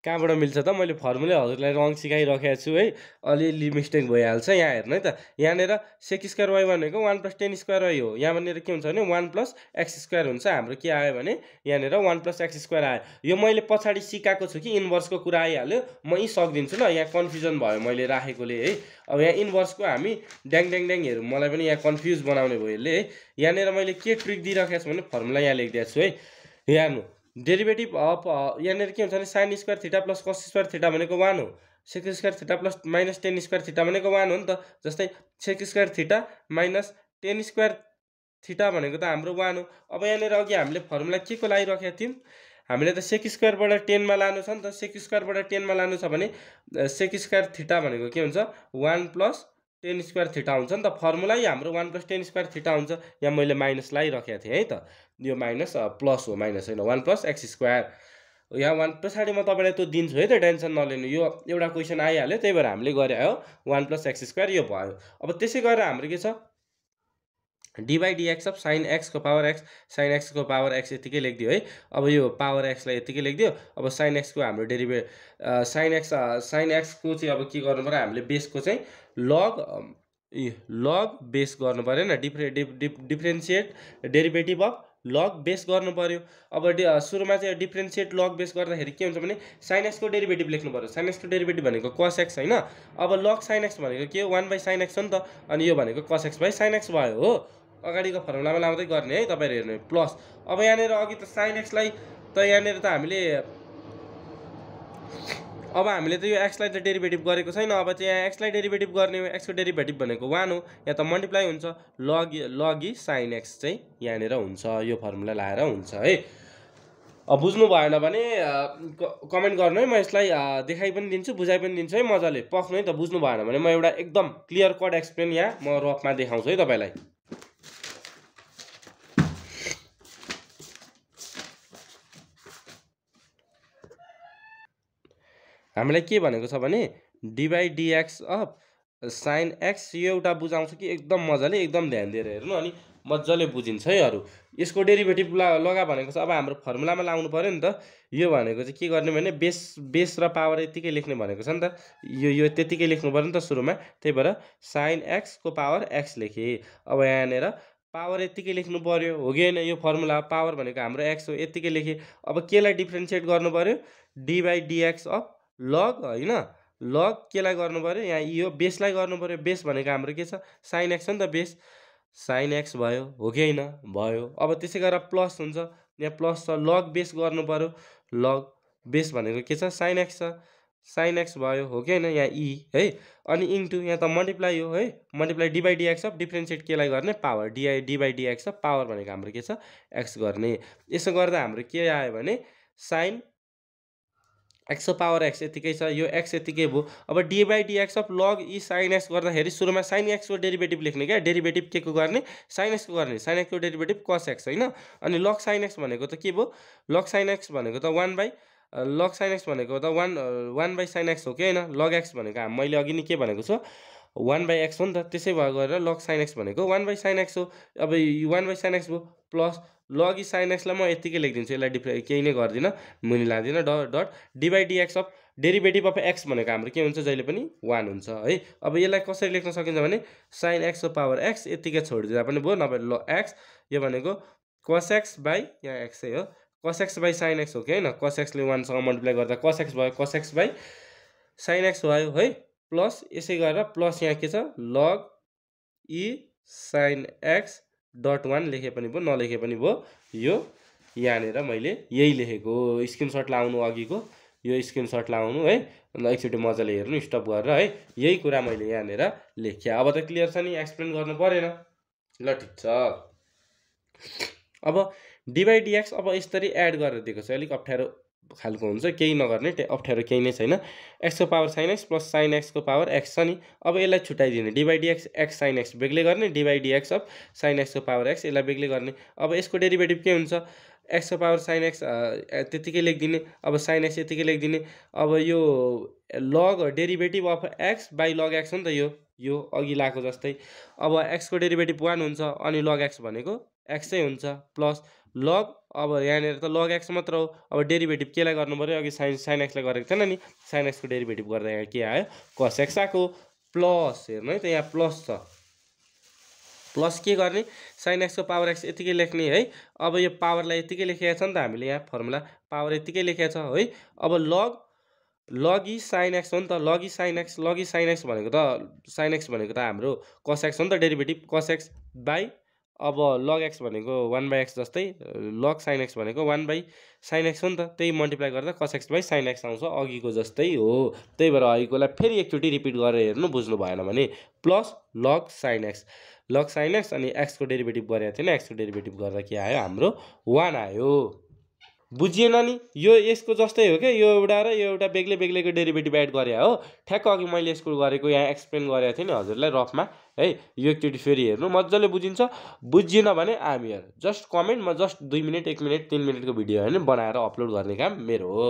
कहाँबाट मिल्छ त मैले फर्मुले हजुरलाई रङ सिकाइराखेको छु है अलिअलि मिस्टेक भइहाल्छ यहाँ हेर्नु है त यहाँनिर सेक स्क्वायर वाइ भनेको one plus tan square y हो यहाँनिर के हुन्छ भने वान प्लस एक्स स्क्वायर हुन्छ हाम्रो के आयो भने यहाँनिर वान प्लस एक्स स्क्वायर आयो यो मैले पछाडि सिकाएको छु कि इन्भर्सको कुरा आइहाल्यो म यहीँ सक्दिन्छु ल यहाँ कन्फ्युजन भयो मैले राखेकोले है अब यहाँ इन्भर्सको हामी ड्याङ ड्याङ ड्याङ हेरौँ मलाई पनि यहाँ कन्फ्युज बनाउने भयो यसले है यहाँनिर मैले के ट्रिक दिइराखेको छु भने फर्मुला यहाँ लेखिदिएको छु है यहाँ हेर्नु डेरिभेटिभ अफ यहाँनिर के हुन्छ भने sine square theta plus cos square theta भनेको वान हो sec square theta plus minus tan square theta भनेको वान हो नि त जस्तै sec square theta minus tan square theta भनेको त हाम्रो वान हो अब यहाँनिर अघि हामीले फर्मुला के को लागि राखेका थियौँ हामीले त सेक स्क्वायरबाट टेनमा लानु छ नि त सेक स्क्वायरबाट टेनमा लानु छ भने सेक स्क्वायर थिटा भनेको के हुन्छ one plus tan square theta हुन्छ नि त फर्मुलै हाम्रो one plus tan square theta हुन्छ यहाँ मैले माइनस लगाइरहेको थिएँ है त यो माइनस प्लस हो माइनस होइन वान प्लस एक्स स्क्वायर यहाँ वान पछाडि म तपाईँलाई त्यो दिन्छु है त टेन्सन नलिनु यो एउटा क्वेसन आइहाल्यो त्यही भएर हामीले गरे हो वान प्लस एक्स स्क्वायर यो भयो अब त्यसै गरेर हाम्रो के छ डिएक्स अफ साइन एक्सको पावर एक्स साइन एक्सको पावर एक्स यतिकै लेखिदियो है अब यो पावर एक्सलाई यतिकै लेखिदियो अब साइन एक्सको हाम्रो डेरिभे साइन एक्स साइन एक्सको चाहिँ अब के गर्नु पऱ्यो हामीले बेसको चाहिँ लग लग बेस गर्नु पर्यो होइन डिफ्रे डिफ differentiate derivative of log base गर्नु पऱ्यो अब सुरुमा चाहिँ डिफ्रेन्सिएट लग बेस गर्दाखेरि के हुन्छ भने साइनएक्सको डेरिभेटिभ लेख्नु पऱ्यो साइनएक्सको डेरिभेटिभ भनेको कसएक्स होइन अब लग साइनएक्स भनेको के हो वान बाई साइनएक्स हो नि त अनि यो भनेको कसएक्स sin साइनएक्स भयो हो अगाडिको फर्मुलामा लाउँदै गर्ने है तपाईँहरू हेर्नु प्लस अब यहाँनिर अघि त साइनएक्सलाई त यहाँनिर त हामीले अब हामीले त यो एक्सलाई त डेरिभेटिभ गरेको छैन अब चाहिँ यहाँ एक्सलाई डेरिभेटिभ गर्ने एक्सको डेरिभेटिभ भनेको वान हो यहाँ त मल्टिप्लाई हुन्छ लगी लगी साइन एक्स चाहिँ यहाँनिर हुन्छ यो फर्मुला लाएर हुन्छ है अब बुझ्नु भएन भने कमेन्ट गर्नु है म यसलाई देखाइ पनि दिन्छु बुझाइ पनि दिन्छु है मजाले पक्नु है त बुझ्नु भएन भने म एउटा एकदम क्लियर कट एक्सप्लेन यहाँ म रफमा देखाउँछु है तपाईँलाई हामीलाई के भनेको छ भने डिएक्स अफ साइन एक्स यो एउटा बुझाउँछ कि एकदम मजाले एकदम ध्यान दिएर हेर्नु अनि मजाले बुझिन्छ है अरू यसको डेरिभेटिभ ला लगा भनेको छ अब हाम्रो फर्मुलामा लाउनु पऱ्यो नि त यो भनेको चाहिँ के गर्ने भने बेस बेस र पावर यत्तिकै लेख्ने भनेको छ नि त यो यो त्यत्तिकै लेख्नु पऱ्यो नि त सुरुमा त्यही भएर साइन एक्सको पावर एक्स लेखेँ अब यहाँनिर पावर यत्तिकै लेख्नु पऱ्यो हो कि होइन यो फर्मुला पावर भनेको हाम्रो एक्स हो यत्तिकै लेखेँ अब केलाई डिफ्रेन्सिएट गर्नु पऱ्यो डिवाई डिएक्स अफ लग होइन लग केलाई गर्नु पऱ्यो यहाँ यो बेसलाई गर्नु पऱ्यो बेस भनेको हाम्रो के छ साइन एक्स हो नि त बेस साइन एक्स भयो हो कि होइन भयो अब त्यसै गरेर प्लस हुन्छ यहाँ प्लस छ लग बेस गर्नु पऱ्यो लग बेस भनेको के छ साइन एक्स छ साइन एक्स भयो हो कि होइन यहाँ इ e, है अनि इन्टु यहाँ त मल्टिप्लाई हो है multiply d by dx of differentiate केलाई गर्ने power d i d by dx of power भनेको हाम्रो के छ एक्स गर्ने यसो गर्दा हाम्रो के आयो भने साइन एक्स पावर एक्स यतिकै छ यो एक्स यतिकै भयो अब d by dx of log e sine x गर्दाखेरि सुरुमा साइन एक्सको डेरिभेटिभ लेख्ने क्या डेरिभेटिभ के को गर्ने साइन एक्सको गर्ने साइन एक्सको डेरिभेटिभ कस एक्स होइन अनि लग साइन एक्स भनेको त के भयो लग साइन एक्स भनेको त one by log sine x भनेको त one one by sine x हो कि होइन लग एक्स भनेको मैले अघि नै के भनेको छु वान बाई एक्स हो नि त त्यसै भएर लग साइन एक्स भनेको वान बाई साइन एक्स हो अब वान बाई साइन एक्स भयो प्लस लगी साइन एक्सलाई म यत्तिकै लेखिदिन्छु यसलाई डिफ्रे केही नै गर्दिनँ मुनि लाँदिनँ ड dot d x of derivative of x भनेको हाम्रो के हुन्छ जहिले पनि वान हुन्छ है अब यसलाई कसरी लेख्न सकिन्छ भने साइन एक्स पावर एक्स यत्तिकै छोडिदिँदा पनि भयो नभए ल एक्स यो भनेको कस एक्स बाई यहाँ एक्सै हो cos x by sine x हो कि होइन कस एक्सले वानसँग मल्टिप्लाई गर्दा कस एक्स भयो कस एक्स बाई साइन एक्स भयो है प्लस यसै गरेर प्लस यहाँ के छ log e e sine x dot one लेखे पनि भयो नलेखे पनि भयो यो यहाँनिर मैले यही लेखेको स्क्रिनसट लाउनु अघिको यो स्क्रिनसट लाउनु है एकचोटि मजाले हेर्नु स्टप गरेर है यही कुरा मैले यहाँनिर लेखेँ अब त क्लियर छ नि एक्सप्लेन गर्नु परेन ल ठिक छ अब डिभाइडिएक्स अब यसरी एड गरेर दिएको छ अलिक अप्ठ्यारो खालको हुन्छ केही नगर्ने अप्ठ्यारो केही नै छैन एक्सको power sine x plus sine एक्सको पावर एक्स छ नि अब यसलाई छुट्याइदिने डिभाइडिएक्स एक्स साइन एक्स बेग्लै गर्ने डिभाइडिएक्स अफ साइन एक्सको पावर एक्स यसलाई बेग्लै गर्ने अब यसको डेरिभेटिभ के हुन्छ एक्सको पावर साइन एक्स त्यतिकै लेखिदिने अब साइन एक्स यतिकै लेखिदिने अब यो log derivative of x by log x हो नि त यो यो अघि लगाएको जस्तै अब एक्सको डेरिभेटिभ वान हुन्छ अनि लग एक्स भनेको एक्सै हुन्छ प्लस लग अब यहाँनिर त लग एक्स मात्र हो अब डेरिभेटिभ केलाई गर्नुपऱ्यो अघि साइन साइन एक्सलाई गरेको थिएन नि साइन एक्सको डेरिभेटिभ गर्दा यहाँ के आयो कस एक्स आएको प्लस हेर्नु है त यहाँ प्लस छ प्लस के गर्ने साइन एक्सको पावर एक्स यतिकै लेख्ने है अब यो पावरलाई यतिकै लेखेका छ नि त हामीले यहाँ फर्मुला पावर यतिकै लेखेका छ है अब लग लगी साइन एक्स हो नि त log e sine x log e sine x भनेको त साइन एक्स भनेको त हाम्रो कस एक्स हो नि त डेरिभेटिभ कस एक्स बाई अब लग एक्स भनेको वान बाई एक्स जस्तै लग साइन एक्स भनेको वान बाई साइन एक्स हो नि त त्यही मल्टिप्लाई गर्दा कस एक्स बाई साइन एक्स आउँछ अघिको जस्तै हो त्यही भएर अघिकोलाई फेरि एकचोटि रिपिट गरेर हेर्नु बुझ्नु भएन भने plus log sine x log sine x अनि एक्सको डेरिभेटिभ गरेको थिएन एक्सको डेरिभेटिभ गर्दा के आयो हाम्रो वान आयो बुझिएन नि यो यसको जस्तै हो क्या यो एउटा र यो एउटा बेग्लै बेग्लैको डेरिभेटिभ एड गरे हो ठ्याक्क अघि मैले यसको गरेको यहाँ एक्सप्लेन गरेको थिएँ नि हजुरलाई रफमा है यो एकचोटि फेरि हेर्नु मजाले बुझिन्छ बुझिएन भने आम जस्ट कमेन्ट म जस्ट दुई मिनट एक मिनट तिन मिनटको भिडियो होइन बनाएर अपलोड गर्ने काम मेरो हो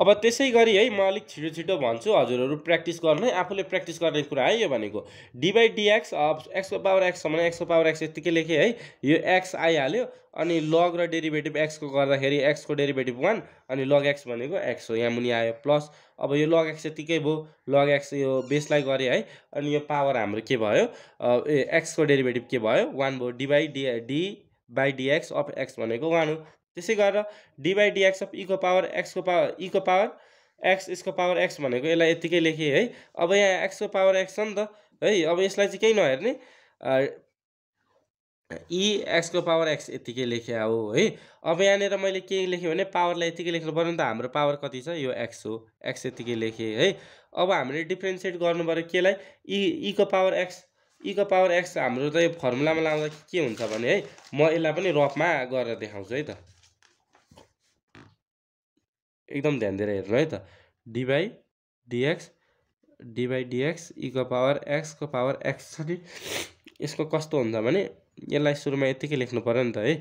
अब त्यसै गरी है म अलिक छिटो छिटो भन्छु हजुरहरू प्र्याक्टिस गर्नु आफूले प्र्याक्टिस गर्ने कुरा है यो भनेको डिभाइ डिएक्स एक्सको पावर एक्स एक्सको पावर एक्स यत्तिकै लेखेँ है यो एक्स आइहाल्यो अनि लग र डेरिभेटिभ एक्सको गर्दाखेरि एक्सको डेरिभेटिभ वान अनि लग एक्स भनेको एक्स हो यहाँ मुनि आयो प्लस अब यो लग एक्स यत्तिकै भयो लग एक्स यो बेसलाई गरेँ है अनि यो पावर हाम्रो के भयो ए एक्सको डेरिभेटिभ के भयो वान भयो d by d d by dx of x भनेको वान हो त्यसै गरेर डिवाई डिएक्स अफ इको पावर एक्सको पावर इको पावर एक्स यसको पावर एक्स भनेको यसलाई यत्तिकै लेखेँ है अब यहाँ एक्सको पावर एक्स छ नि त है अब यसलाई चाहिँ केही नहेर्ने ई एक्सको पावर एक्स यत्तिकै लेखेँ अब है अब यहाँनिर मैले के लेखेँ भने पावरलाई यत्तिकै लेख्नु पऱ्यो नि त हाम्रो पावर कति छ यो एक्स हो एक्स यत्तिकै लेखेँ है अब हामीले डिफ्रेन्सिएट गर्नु पऱ्यो केलाई इ इको पावर एक्स इको पावर एक्स हाम्रो त यो फर्मुलामा लाउँदा के हुन्छ भने है म यसलाई पनि रफमा गरेर देखाउँछु है त एकदम ध्यान दिएर हेर्नु है त डिवाई डिएक्स डिवाई डिएक्स इको पावर एक्सको पावर एक्स छ नि यसको कस्तो हुन्छ भने यसलाई सुरुमा यत्तिकै लेख्नु पऱ्यो नि त है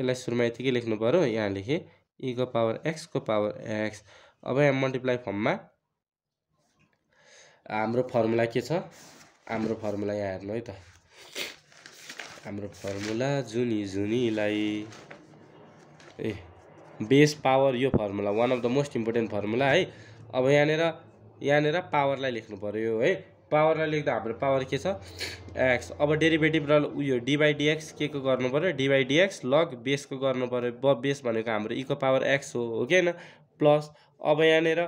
यसलाई सुरुमा यत्तिकै लेख्नु पऱ्यो यहाँ लेखेँ इको e पावर एक्सको पावर एक्स अब यहाँ मल्टिप्लाई फर्ममा हाम्रो फर्मुला के छ हाम्रो फर्मुला यहाँ हेर्नु है त हाम्रो फर्मुला जुनी जुनीलाई ए बेस पावर यो formula one of the most important formula है अब यहाँनिर यहाँनिर पावरलाई लेख्नु पऱ्यो है पावरलाई लेख्दा हाम्रो पावर के छ एक्स अब डेरिभेटिभ र उयो डिएक्स के को गर्नु पऱ्यो डिएक्स लग बेसको गर्नु पऱ्यो ब बेस भनेको हाम्रो इको पावर एक्स हो हो कि होइन प्लस अब यहाँनिर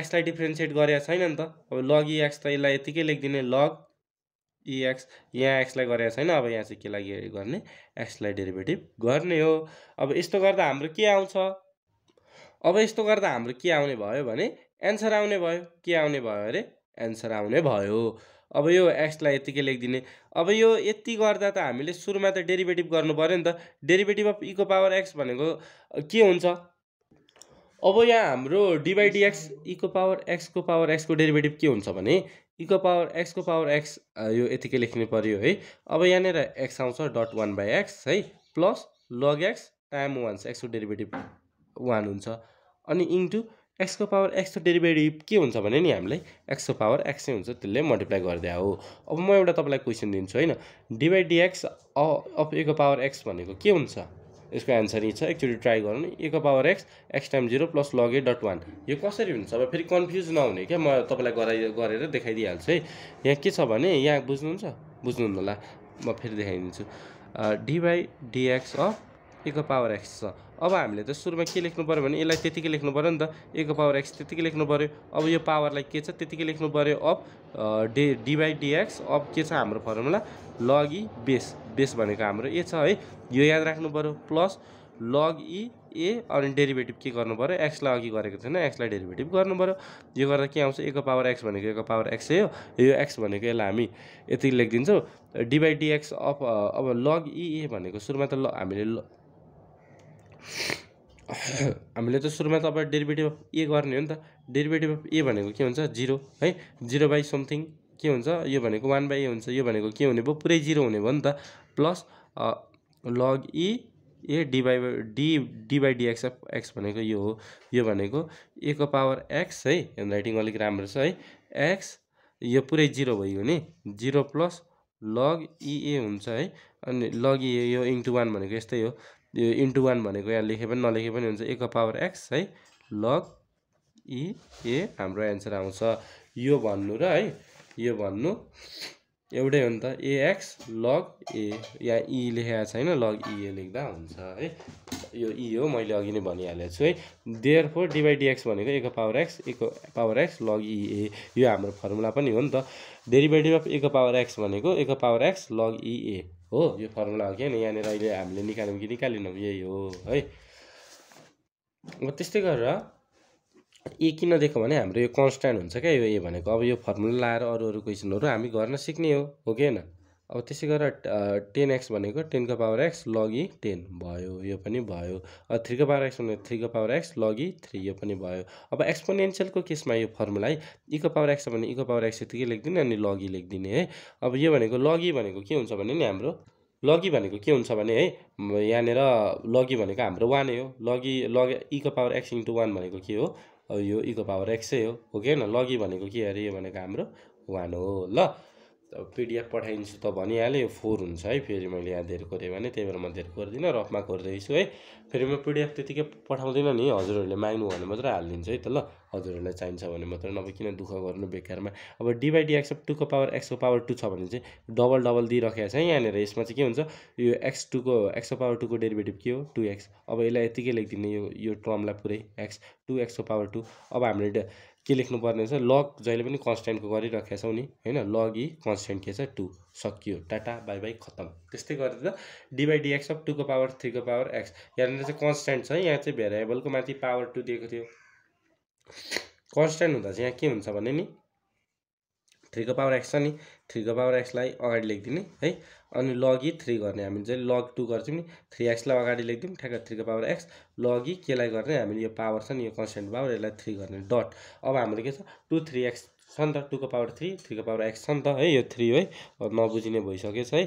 एक्सलाई डिफ्रेन्सिएट गरेका छैन नि त अब लग एक्स e त यसलाई यतिकै लेखिदिने लग इएक्स यहाँ एक्सलाई गरेको छैन अब यहाँ चाहिँ के लागि गर्ने एक्सलाई डेरिभेटिभ गर्ने हो अब यस्तो गर्दा हाम्रो के आउँछ अब यस्तो गर्दा हाम्रो के आउने भयो भने एन्सर आउने भयो के आउने भयो अरे एन्सर आउने भयो अब यो एक्सलाई यत्तिकै लेखिदिने अब यो यति गर्दा त हामीले सुरुमा त डेरिभेटिभ गर्नु पऱ्यो नि त डेरिभेटिभ अफ इको पावर एक्स भनेको के हुन्छ अब यहाँ हाम्रो डिवाइडिएक्स इको पावर एक्सको पावर एक्सको डेरिभेटिभ के हुन्छ भने इको पावर एक्सको पावर एक्स यो यतिकै लेख्नु पऱ्यो है अब यहाँनिर एक्स आउँछ डट वान बाई एक्स है plus log x time one एक्सको डेरिभेटिभ वान हुन्छ अनि इन्टु एक्सको पावर एक्सको डेरिभेटिभ के हुन्छ भने नि हामीलाई एक्सको पावर नै हुन्छ त्यसले मल्टिप्लाई गरिदिया हो अब म एउटा तपाईँलाई क्वेसन दिन्छु होइन डिभाइड डिएक्स अफ एको पावर एक्स भनेको के हुन्छ यसको एन्सर यी छ एकचोटि ट्राई गरौँ नि इको power x x time zero plus log a dot one यो कसरी हुन्छ अब फेरि कन्फ्युज नहुने क्या म तपाईँलाई गराइ गरेर देखाइदिइहाल्छु है यहाँ के छ भने यहाँ बुझ्नुहुन्छ बुझ्नुहुन्न होला म फेरि देखाइदिन्छु डिवाई डिएक्स अफ इको पावर एक्स छ अब हामीले त सुरुमा के लेख्नु पऱ्यो भने यसलाई त्यतिकै लेख्नु पऱ्यो नि त इको पावर एक्स त्यतिकै लेख्नु पऱ्यो अब यो पावरलाई के छ त्यतिकै लेख्नु पऱ्यो of d d y dx of के छ हाम्रो formula log e base base भनेको हाम्रो ए छ है यो याद राख्नु पऱ्यो प्लस लग इ ए अनि डेरिभेटिभ के गर्नु पऱ्यो एक्सलाई अघि गरेको छैन एक्सलाई डेरिभेटिभ गर्नु पऱ्यो यो गर्दा के आउँछ को पावर एक्स भनेको को पावर एक्स हो यो एक्स भनेको यसलाई हामी यति लेखिदिन्छौँ एक्स अफ अब लग इ ए भनेको सुरुमा त ल हामीले हामीले त सुरुमा त अब डेरिभेटिभ अफ ए गर्ने हो नि त डेरिभेटिभ अफ ए भनेको के हुन्छ जिरो है जिरो बाई समथिङ के हुन्छ यो भनेको वान बाई ए हुन्छ यो भनेको के हुने भयो पुरै जिरो हुने भयो नि त plus log e a d by d d d x of x भनेको यो हो यो भनेको ए को पावर एक्स है राइटिङ अलिक राम्रो छ है एक्स यो पुरै जिरो भयो नि जिरो प्लस लग इए हुन्छ है अनि लग इए e, यो इन्टु वान भनेको यस्तै हो यो इन्टु वान भनेको यहाँ लेखे पनि नलेखे पनि हुन्छ ए को पावर एक्स है लग इए e, हाम्रो एन्सर आउँछ यो भन्नु र है यो भन्नु एउटै हो नि त एक्स लग ए यहाँ इ e लेखेको छैन लग इए लेख्दा हुन्छ है यो इ e हो मैले अघि नै भनिहालेको छु है देयर फोर डिएक्स भनेको एको पावर एक्स एको पावर एक्स लग इए यो हाम्रो फर्मुला पनि हो नि त डेरिभेटिभ अफ एको पावर एक्स भनेको एको पावर एक्स लग इए हो यो फर्मुला हो होइन यहाँनिर अहिले हामीले निकाल्यौँ कि निकालेनौँ यही हो है अब त्यस्तै गरेर ए किन दिएको भने हाम्रो यो कन्सट्यान्ट हुन्छ क्या यो ए भनेको अब यो फर्मुला लाएर अरू अरू क्वेसनहरू हामी गर्न सिक्ने हो हो कि होइन अब त्यसै गरेर टेन एक्स भनेको टेनको पावर एक्स लगी टेन भयो यो पनि भयो अब थ्रीको पावर एक्स भनेको थ्रीको पावर एक्स लगी थ्री यो पनि भयो अब एक्सपोनेन्सियलको केसमा यो फर्मुला है इको पावर एक्स छ भने इको पावर एक्स यतिकै लेखिदिने अनि लगी लेखिदिने है अब यो भनेको लगी भनेको के हुन्छ भने नि हाम्रो लगी भनेको के हुन्छ भने है यहाँनिर लगी भनेको हाम्रो वानै हो लगी लग इको पावर एक्स इन्टु वान भनेको के हो यो इको पावर एक्सै हो हो कि होइन लगी भनेको के अरे यो भनेको हाम्रो वान हो ल अब पिडिएफ पठाइदिन्छु त भनिहालेँ यो फोर हुन्छ है फेरि मैले यहाँ धेर कोरेँ भने त्यही भएर म धेर कोर्दिनँ रफमा कोर्दैछु है फेरि म पिडिएफ त्यतिकै पठाउँदिनँ नि हजुरहरूले माग्नु भने मात्रै हालिदिन्छु है त ल हजुरहरूलाई चाहिन्छ भने मात्रै नभए किन दुःख गर्नु बेकारमा अब डिभाइडी एक्स अफ टूको पावर एक्सको पावर टू छ भने चाहिँ डबल डबल दिइराखेको छ है यहाँनिर यसमा चाहिँ के हुन्छ यो एक्स टूको एक्सको पावर टूको डेरिभेटिभ के हो टु एक्स अब यसलाई यतिकै लेखिदिने यो यो टर्मलाई पुरै एक्स टू एक्सको पावर टू अब हामीले के लेख्नुपर्ने रहेछ लग जहिले पनि कन्सटेन्टको गरिरहेको छौँ नि होइन लग इ कन्सटेन्ट के छ टू सकियो टाटा बाई बाई खत्तम त्यस्तै गरेर डिबाई डिएक्स अफ टूको पावर थ्रीको पावर एक्स यहाँनिर चाहिँ कन्सटेन्ट छ यहाँ चाहिँ भेरिएबलको माथि पावर टू दिएको थियो कन्सटेन्ट हुँदा चाहिँ यहाँ के हुन्छ भने नि थ्रीको पावर एक्स छ नि थ्रीको पावर एक्सलाई अगाडि लेखिदिने है अनि लगी थ्री गर्ने हामीले चाहिँ लग टू गर्छौँ नि थ्री एक्सलाई अगाडि लेखिदिउँ ठ्याक्क थ्रीको पावर एक्स लगी केलाई गर्ने हामीले यो पावर छ नि यो कन्सटेन्ट पावर यसलाई थ्री गर्ने डट अब हाम्रो के छ टू थ्री एक्स छ नि त टूको पावर थ्री थ्रीको पावर एक्स छ नि त है यो थ्री है नबुझिने भइसकेछ है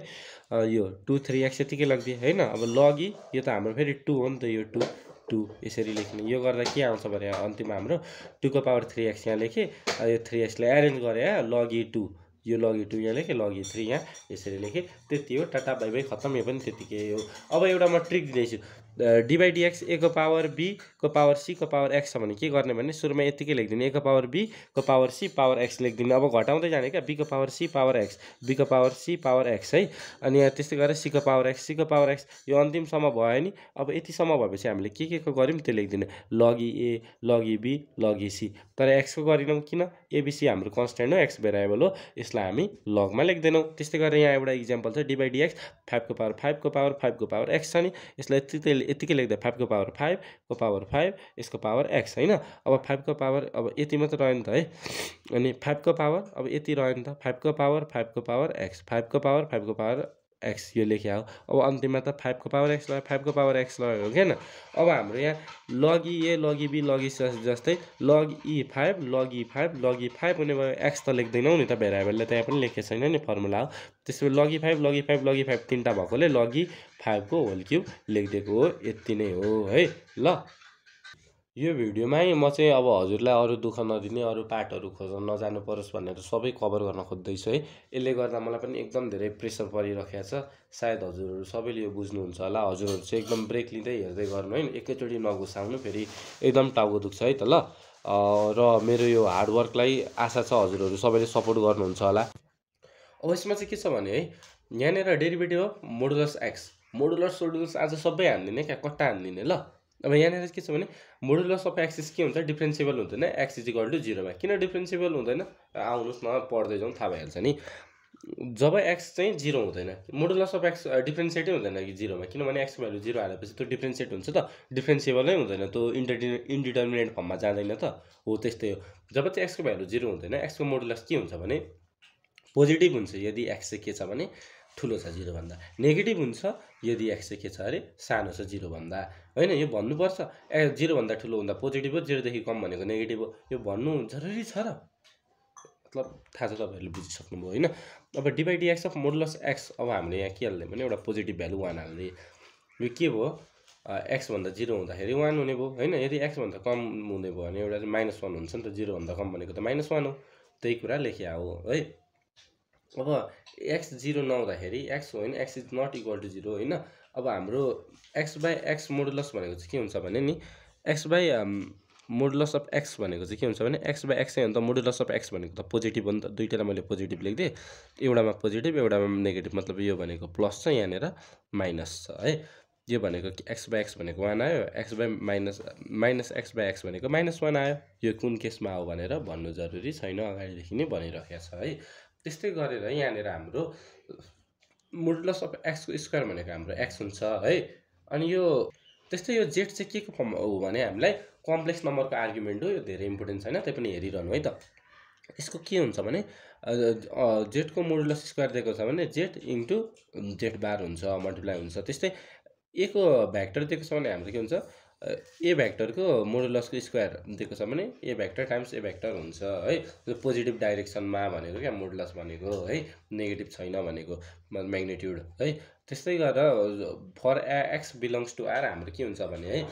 यो टू थ्री एक्स यतिकै लगिदिएँ होइन अब लगी यो त हाम्रो फेरि टू हो नि त यो टू टू यसरी लेख्ने यो गर्दा के आउँछ भने अन्तिममा हाम्रो टूको पावर थ्री एक्स यहाँ लेखेँ यो थ्री एक्सलाई एरेन्ज गरेँ लगी टू यो लगे टू यहाँ लेखेँ लगे थ्री यहाँ यसरी लेखेँ त्यति हो टाटा बाई बाई खत्तम यो पनि त्यतिकै हो अब एउटा म ट्रिक दिँदैछु डिभाइडी एक्स को पावर बी को पावर सी को पावर एक्स छ भने के गर्ने भने सुरुमा यतिकै लेखिदिनु एको पावर बी को पावर सी पावर एक्स लेखिदिनु अब घटाउँदै जाने क्या बीको पावर सी पावर एक्स बीको पावर सी पावर एक्स है अनि यहाँ त्यस्तै गरेर सीको पावर एक्स सीको पावर एक्स यो अन्तिमसम्म भयो नि अब यतिसम्म भएपछि हामीले के के को गऱ्यौँ त्यो लेखिदिनु लगी ए लगी बी लगी सी तर एक्सको गरेनौँ किन एबिसी हाम्रो कन्सटेन्ट हो एक्स भेराएबल हो यसलाई हामी लगमा लेख्दैनौँ त्यस्तै गरेर यहाँ एउटा इक्जाम्पल छ डिएक्स फाइभको पावर फाइभको पावर फाइभको पावर एक्स छ नि यसलाई यतिकै यतिकै लेख्दा फाइभको पावर फाइभको पावर फाइभ यसको पावर एक्स होइन अब फाइभको पावर अब यति मात्र रह्यो नि त है अनि फाइभको पावर अब यति रह्यो नि त फाइभको पावर फाइभको पावर एक्स फाइभको पावर फाइभको पावर एक्स यो लेख्या हो अब अन्तिममा त फाइभको पावर एक्स लगायो फाइभको पावर एक्स लगायो क्या अब हाम्रो यहाँ लगी ए लगी बी लगी जस्तै log e five log e five log e five हुने भयो एक्स त लेख्दैनौ नि त भेराइबलले त्यहाँ पनि लेखेको छैन नि फर्मुला हो त्यसो भए लगी five log e five log e five तिनवटा भएकोले लगी फाइभको होल क्युब लेखिदिएको हो यति नै हो है ल यो भिडियोमै म चाहिँ अब हजुरलाई अरू दुःख नदिने अरू पार्टहरू खोज्न नजानु परोस् भनेर सबै कभर गर्न खोज्दैछु है यसले गर्दा मलाई पनि एकदम धेरै प्रेसर परिरहेको छ सायद हजुरहरू सबैले यो बुझ्नुहुन्छ होला हजुरहरू चाहिँ एकदम ब्रेक लिँदै हेर्दै गर्नु है एकैचोटि नघुसाउनु फेरि एकदम टाउको दुख्छ है त ल र मेरो यो हार्डवर्कलाई आशा छ हजुरहरू सबैले सपोर्ट गर्नुहुन्छ होला अब यसमा चाहिँ के छ भने है यहाँनिर derivative of modulus x modular सोडुलस आज सबै हानिदिने क्या कट्टा हानिदिने ल अब यहाँनिर के छ भने मोडुलस अफ एक्सिस के हुन्छ डिफ्रेन्सिबल हुँदैन एक्सिस इक्वल टु जिरोमा किन डिफ्रेन्सिबल हुँदैन आउनुहोस् न पढ्दै जाउँ थाहा भइहाल्छ नि जब एक्स चाहिँ जिरो हुँदैन मोडुलस अफ एक्स डिफ्रेन्सिएटै हुँदैन कि जिरोमा किनभने एक्सको भ्यालु जिरो हालेपछि त्यो डिफ्रेन्सिएट हुन्छ त डिफ्रेन्सिएबलै हुँदैन त्यो इन्टरडि इन्डिटर्मिनेन्ट फर्ममा जाँदैन त हो त्यस्तै हो जब चाहिँ एक्सको भ्यालु जिरो हुँदैन एक्सको मोडुलस के हुन्छ भने पोजिटिभ हुन्छ यदि एक्स चाहिँ के छ भने ठुलो छ जिरोभन्दा नेगेटिभ हुन्छ यदि एक्स चाहिँ के छ अरे सानो छ जिरोभन्दा होइन यो भन्नुपर्छ ए जिरोभन्दा ठुलो हुँदा पोजिटिभ हो जिरोदेखि कम भनेको नेगेटिभ हो यो भन्नु जरुरी छ र मतलब थाहा छ तपाईँहरूले बुझिसक्नुभयो होइन अब divide x of modulus x अब हामीले यहाँ के हाल्ने भने एउटा पोजिटिभ भ्यालु वान हाल्ने यो के भयो एक्सभन्दा जिरो हुँदाखेरि वान हुने भयो होइन यदि एक्सभन्दा कम हुने भयो भने एउटा चाहिँ माइनस वान हुन्छ नि त जिरोभन्दा कम भनेको त माइनस वान हो त्यही कुरा लेखिया हो है अब एक्स जिरो नहुँदाखेरि एक्स होइन x is not equal to zero होइन अब हाम्रो एक्स बाई एक्स मोडुलस भनेको चाहिँ के हुन्छ भने नि x by modulus of x भनेको चाहिँ के हुन्छ भने एक्स बाई एक्सै अन्त मोडुलस अफ एक्स भनेको त पोजिटिभ हो नि त दुइटालाई मैले पोजिटिभ लेखिदिएँ एउटामा पोजिटिभ एउटामा नेगेटिभ मतलब यो भनेको प्लस छ यहाँनिर माइनस छ है यो भनेको एक्स बाई एक्स भनेको वान आयो x by minus minus x by x भनेको माइनस वान आयो यो कुन केसमा हो भनेर भन्नु जरुरी छैन अगाडिदेखि नै भनिरहेको छ है त्यस्तै गरेर यहाँनिर हाम्रो मोडुलस अफ एक्सको स्क्वायर भनेको हाम्रो एक्स हुन्छ है अनि यो त्यस्तै यो जेड चाहिँ के को फर्म हो भने हामीलाई कम्प्लेक्स नम्बरको आर्ग्युमेन्ट हो यो धेरै इम्पोर्टेन्ट छैन त्यही पनि हेरिरहनु है त यसको के हुन्छ भने जेडको मोडुलस स्क्वायर दिएको छ भने जेड इन्टु जेड बार हुन्छ मल्टिप्लाई हुन्छ त्यस्तै एको भ्याक्टर दिएको छ भने हाम्रो के हुन्छ ए भ्याक्टरको मोडुलसको स्क्वायर दिएको छ भने a vector times a vector हुन्छ है पोजिटिभ डाइरेक्सनमा भनेको क्या मोडुलस भनेको है नेगेटिभ छैन भनेको म्याग्नेट्युड है त्यस्तै गरेर for a x belongs to R हाम्रो के हुन्छ भने है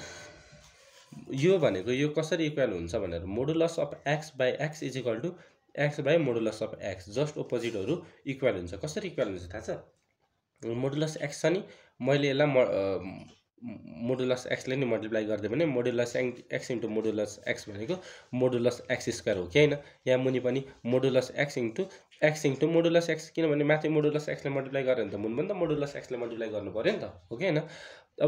यो भनेको यो कसरी इक्वेल हुन्छ भनेर modulus of x by x is equal to x by modulus of x just ओपोजिटहरू इक्वेल हुन्छ कसरी इक्वेल हुन्छ थाहा छ मोडुलस एक्स छ नि मैले यसलाई म मोडुलस एक्सले नै मल्टिप्लाई गरिदियो भने मोडुलस एङ एक्स इन्टु मोडुलस एक्स भनेको मोडुलस एक्स स्क्वायर हो कि होइन यहाँ मुनि पनि modulus x into x into modulus x किनभने माथि मोडुलस एक्सले मल्टिप्लाई गर्यो भने त मुन पनि त मोडुलस एक्सले मल्टिप्लाई गर्नु पऱ्यो नि त हो कि होइन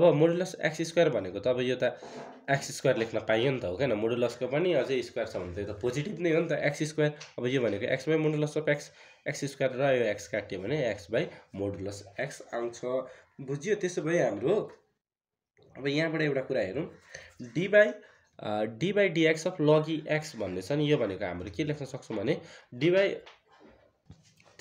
अब मोडुलस एक्स स्क्वायर भनेको त अब यो त एक्स स्क्वायर लेख्न पाइयो नि त हो कि होइन मोडुलसको पनि अझै स्क्वायर छ भने त यो त पोजिटिभ नै हो नि त एक्स स्क्वायर अब यो भनेको x by modulus of x x square र यो एक्स काट्यो भने एक्स बाई मोडुलस एक्स आउँछ बुझ्यो त्यसो भए हाम्रो अब यहाँबाट एउटा कुरा हेरौँ d by d by dx of log e x भन्ने छ नि यो भनेको हामीले के लेख्न सक्छौँ भने डिवाई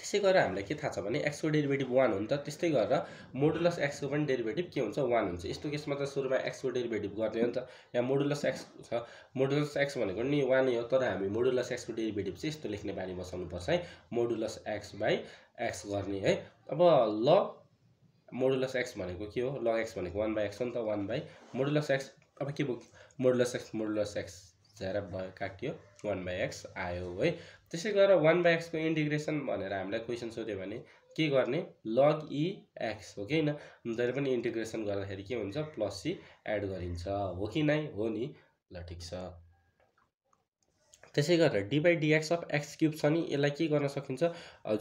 त्यसै गरेर हामीलाई के थाहा छ भने एक्सको डेरिभेटिभ वान हो नि त त्यस्तै गरेर मोडुलस एक्सको पनि डेरिभेटिभ के हुन्छ वान हुन्छ यस्तो केसमा त सुरुमा एक्सको डेरिभेटिभ गर्ने हो नि त यहाँ मोडुलस एक्स छ मोडुलस एक्स भनेको नि वानै हो तर हामी मोडुलस एक्सको डेरिभेटिभ चाहिँ यस्तो लेख्ने बानी बसाउनुपर्छ है मोडुलस एक्स बाई एक्स गर्ने है अब ल मोडुलस एक्स भनेको के हो लग एक्स भनेको वान बाई एक्स हो नि त वान बाई मोडुलस एक्स अब के भयो मोडुलस एक्स मोडुलस एक्स झेर भयो काटियो वान बाई एक्स आयो है त्यसै गरेर वान बाई एक्सको इन्टिग्रेसन भनेर हामीलाई क्वेसन सोध्यो भने के गर्ने लग इ एक्स हो कि होइन जहिले पनि इन्टिग्रेसन गर्दाखेरि के हुन्छ प्लस सी एड गरिन्छ हो कि नै हो नि ल ठिक छ त्यसै गरेर d by dx of x cube छ नि यसलाई के गर्न सकिन्छ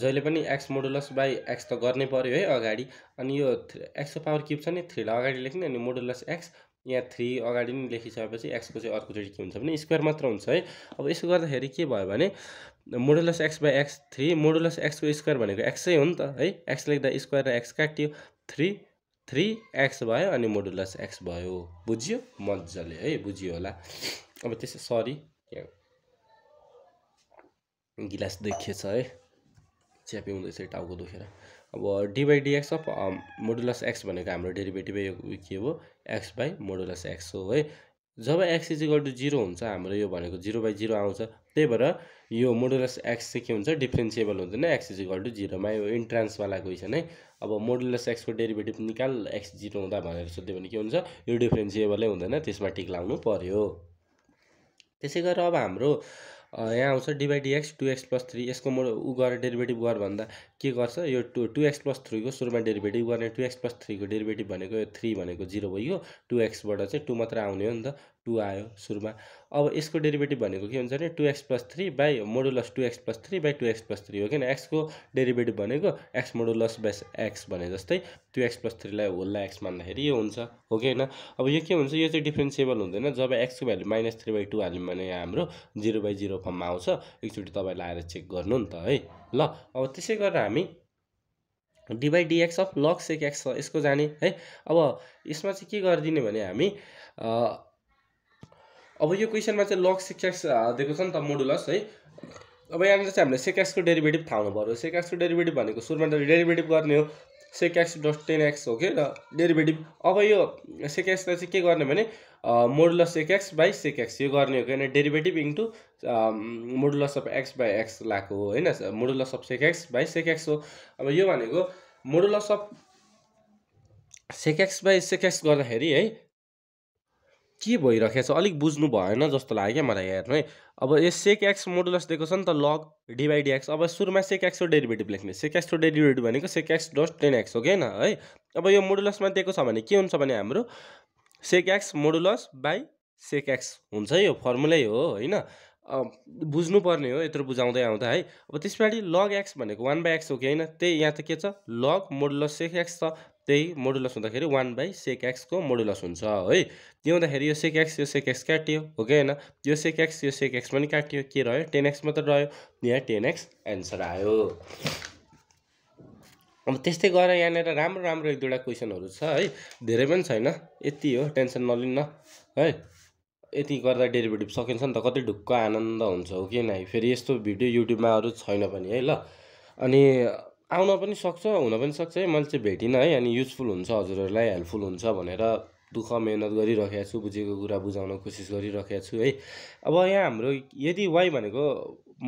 जहिले पनि एक्स मोडुलस बाई एक्स त गर्नै पऱ्यो है अगाडि अनि यो एक्सको पावर क्युब छ नि थ्रीलाई अगाडि लेख्ने अनि मोडुलस एक्स यहाँ थ्री अगाडि नै लेखिसकेपछि एक्सको चाहिँ अर्कोचोटि के हुन्छ भने स्क्वायर मात्र हुन्छ है अब यसो गर्दाखेरि के भयो भने modulus x by x three modulus एक्सको स्क्वायर भनेको एक्सै हो नि त है एक्स लेख्दा स्क्वायर र एक्स काटियो थ्री थ्री एक्स भयो अनि मोडुलस एक्स भयो बुझियो मजाले है बुझियो होला अब त्यसै सरी गिलास देखिएछ है च्यापी हुँदैछ टाउको दुखेर अब d by dx of modulus x भनेको हाम्रो यो के हो एक्स बाई मोडुलस एक्स हो है जब एक्स इजिकल टु जिरो हुन्छ हाम्रो यो भनेको जिरो बाई जिरो आउँछ त्यही भएर यो मोडुलस एक्स चाहिँ के हुन्छ डिफ्रेन्सिएबल हुँदैन एक्स इजिकल टु जिरोमा यो इन्ट्रान्सवाला क्वेसन है अब मोडुलस एक्सको डेरिभेटिभ निकाल एक्स जिरो हुँदा भनेर सोध्यो भने के हुन्छ यो डिफ्रेन्सिएबलै हुँदैन त्यसमा टिक लाउनु पऱ्यो त्यसै गरेर अब हाम्रो यहाँ आउँछ d by two x plus three यसको म ऊ गरेर डेरिभेटिभ गर भन्दा के गर्छ यो टु टु एक्स प्लस थ्रीको सुरुमा डेरिभेटिभ गर्ने टु एक्स प्लस थ्रीको डेरिभेटिभ भनेको थ्री भनेको जिरो भयो टु एक्सबाट चाहिँ टू मात्र आउने हो नि त टू आयो सुरुमा अब यसको डेरिभेटिभ भनेको के हुन्छ भने two x plus three by modulus two x plus three by two x plus three हो किन एक्सको डेरिभेटिभ भनेको एक्स मोडुलस बाइस एक्स भने जस्तै टु एक्स प्लस थ्रीलाई होललाई एक्स मान्दाखेरि यो हुन्छ हो कि होइन अब यो के हुन्छ यो चाहिँ डिफ्रेन्सिएबल हुँदैन जब एक्सको value minus three by two हाल्यौँ भने यहाँ हाम्रो जिरो बाई जिरो फर्ममा आउँछ एकचोटि तपाईँलाई आएर चेक गर्नु नि त है ल अब त्यसै गरेर हामी dy dx of log sec x छ यसको जाने है अब यसमा चाहिँ के गरिदिने भने हामी अब यो क्वेसनमा चाहिँ लग सिक्स दिएको छ नि त मोडुलस है अब यहाँनिर चाहिँ हामीले सेक्याक्सको डेरिभेटिभ थाहा हुनु पऱ्यो सेक्याक्सको डेरिभेटिभ भनेको सुरुमा त डेरिभेटिभ गर्ने हो सेक्याक्स डट टेन एक्स हो कि र डेरिभेटिभ अब यो सेक्याक्सलाई चाहिँ के गर्ने भने मोडुलस सेक्याक्स बाई सेक्याक्स यो गर्ने हो किनभने derivative into modulus of x by x लाएको हो होइन modulus of sec x by sec x हो अब यो भनेको modulus of sec x by sec x गर्दाखेरि है के भइरहेको छ अलिक बुझ्नु भएन जस्तो लाग्यो क्या मलाई हेर्नु है अब यो सेक एक्स मोडुलस दिएको छ नि त लग डिभाइड एक्स अब सुरुमा सेक एक्सको डेरिभेटिभ लेख्ने सेक एक्सको डेरिभेटिभ भनेको sec x does tan x हो होइन है अब यो मोडुलसमा दिएको छ भने के हुन्छ भने हाम्रो sec x modulus by sec x हुन्छ यो फर्मुलै हो होइन बुझ्नुपर्ने हो यत्रो बुझाउँदै आउँदा है अब त्यस पछाडि लग एक्स भनेको वान बाई एक्स हो कि होइन त्यही यहाँ त के छ लग मोडुलस सेक एक्स छ त्यही मोडुलस हुँदाखेरि वान बाई सेक एक्सको मोडुलस हुन्छ है त्यो हुँदाखेरि यो सेक एक्स यो सेक एक्स काटियो हो कि होइन यो सेक एक्स यो सेक एक्स पनि काटियो के रह्यो टेन एक्स मात्र रह्यो यहाँ टेन एक्स एन्सर आयो अब त्यस्तै गरेर यहाँनिर राम्रो राम्रो एक दुईवटा क्वेसनहरू छ है धेरै पनि छैन यति हो टेन्सन नलिन्न है यति गर्दा डेरिभेटिभ सकिन्छ नि त कति ढुक्क आनन्द हुन्छ हो कि नै फेरि यस्तो भिडियो युट्युबमा अरू छैन पनि है ल अनि आउन पनि सक्छ हुन पनि सक्छ है मैले चाहिँ भेटिनँ है अनि युजफुल हुन्छ हजुरहरूलाई हेल्पफुल हुन्छ भनेर दुःख मेहनत गरिरहेको छु बुझेको कुरा बुझाउन कोसिस गरिरहेको छु है अब यहाँ हाम्रो यदि वाइ भनेको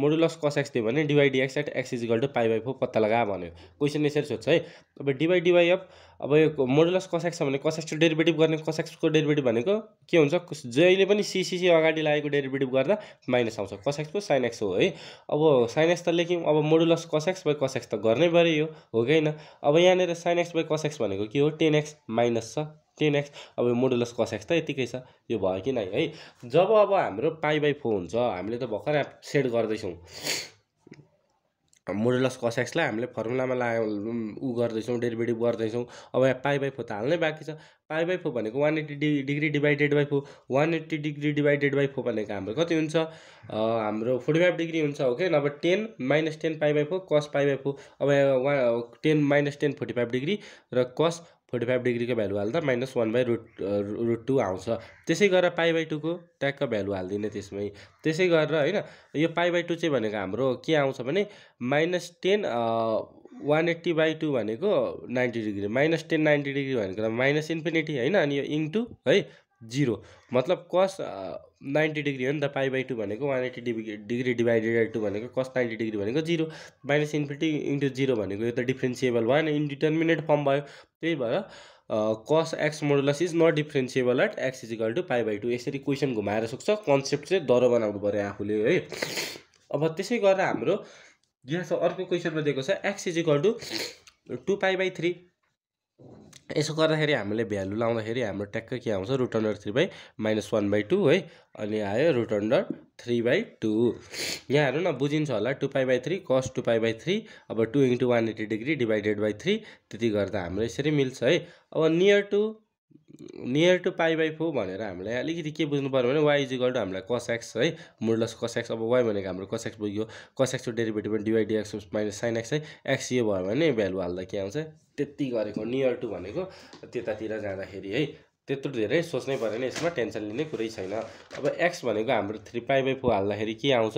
मोडुलस कस एक्स थियो भने dy at x is to pi by four पत्ता लगा भन्यो क्वेसन यसरी सोध्छ है अब डिवाइडिवाई अफ अब यो मोडुलस कसेक्स छ भने कसेक्सको डेरिभेटिभ गर्ने कसेक्सको डेरिभेटिभ भनेको के हुन्छ जहिले पनि सिसिसी अगाडि लागेको डेरिभेटिभ गर्दा माइनस आउँछ कसेक्सको साइनएक्स हो है अब साइनएक्स त लेख्यौँ अब मोडुलस कसेक्स बाई कसेक्स त गर्नै पऱ्यो हो कि होइन अब यहाँनिर साइनएक्स बाई कसेक्स भनेको के हो टेन एक्स माइनस छ टेन एक्स अब यो मोडुलस कसेक्स त यतिकै छ यो भयो कि नै है जब अब हाम्रो पाई बाई फोर हुन्छ हामीले त भर्खर सेट गर्दैछौँ मोडुलस कसेक्सलाई हामीले फर्मुलामा ला ऊ गर्दैछौँ डेरिभेटिभ गर्दैछौँ अब यहाँ पाइ बाई फोर त हाल्नै बाँकी छ पाइ बाई फोर भनेको one eighty d degree divided by four one eighty degree divided by four भनेको हाम्रो कति हुन्छ हाम्रो फोर्टी फाइभ डिग्री हुन्छ ओके नभए tan minus tan pi by four cos pi by four अब one tan minus tan forty five degree र कस फोर्टी फाइभ डिग्रीको भ्यालु हाल्दा minus one by root root two आउँछ त्यसै गरेर पाइ बाई टूको ट्याक्क भ्यालु हालिदिने त्यसमै त्यसै गरेर होइन यो पाइ बाई टू चाहिँ भनेको हाम्रो के आउँछ भने minus tan one eighty by two भनेको ninety degree minus tan ninety degree भनेको माइनस इन्फिनिटी होइन अनि यो इङ टू है जिरो मतलब कस नाइन्टी डिग्री हो नि त पाइ बाई टू भनेको one eighty degree degree divided by two भनेको कस नाइन्टी डिग्री भनेको zero minus infinity into zero भनेको यो त डिफ्रेन्सिएबल भएन इन्डिटर्मिनेट फर्म भयो त्यही भएर cos x modulus is not differentiable at x is equal to pi by two यसरी क्वेसन घुमाएर सक्छ कन्सेप्ट चाहिँ डर बनाउनु पऱ्यो आफूले है अब त्यसै गरेर हाम्रो यहाँ छ अर्को क्वेसनमा दिएको छ x is equal to two pi by three यसो गर्दाखेरि हामीले भ्यालु लाउँदाखेरि हाम्रो ट्याक्क के आउँछ root under three by minus one by two है अनि आयो root under three by two यहाँ हेर्नु न बुझिन्छ होला two pi by three cos two pi by three अब two into one eighty degree divided by three त्यति गर्दा हाम्रो यसरी मिल्छ है अब near to near to pi by four भनेर हामीलाई अलिकति के बुझ्नु पऱ्यो भने वाइ इजिकल टु हामीलाई कसएक्स है मुडलस कसएक्स अब वाइ भनेको हाम्रो कसएक्स पुग्यो कसएक्सको derivative dy dx minus sine x है एक्स यो भयो भने भ्यालु हाल्दा के आउँछ त्यति गरेको नियर टु भनेको त्यतातिर जाँदाखेरि है त्यत्रो धेरै सोच्नै परेन यसमा टेन्सन लिने कुरै छैन अब एक्स भनेको हाम्रो थ्री पाइ बाई फोर हाल्दाखेरि के आउँछ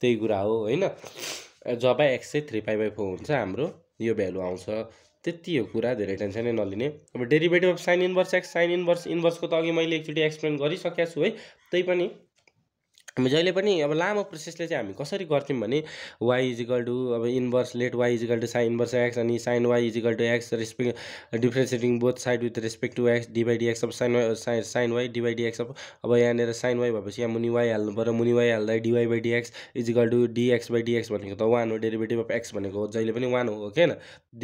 त्यही कुरा हो होइन जब एक्स चाहिँ थ्री पाइ बाई फोर हुन्छ हाम्रो यो भ्यालु आउँछ त्यति हो कुरा धेरै टेन्सनै नलिने अब derivative of sine inverse x sine inverse इन्भर्सको त अघि मैले एकचोटि एक्सप्लेन गरिसकेको छु है त्यही पनि जहिले पनि अब लामो प्रोसेसले चाहिँ हामी कसरी गर्थ्यौँ भने वाइ इजिकल टु अब inverse late y equal two sine inverse x अनि sign y equal to x respect differentiating both side with respect to x डिभाइडी x of sign why sign sign why डिभाइडी x of अब यहाँनिर साइन वाइ भएपछि यहाँ मुनि वाइ हाल्नु पऱ्यो मुनि वाइ हाल्दा dy by dx is equal to dx by dx भनेको त वान हो डेरिभेटिभ अफ एक्स भनेको हो जहिले पनि वान हो होइन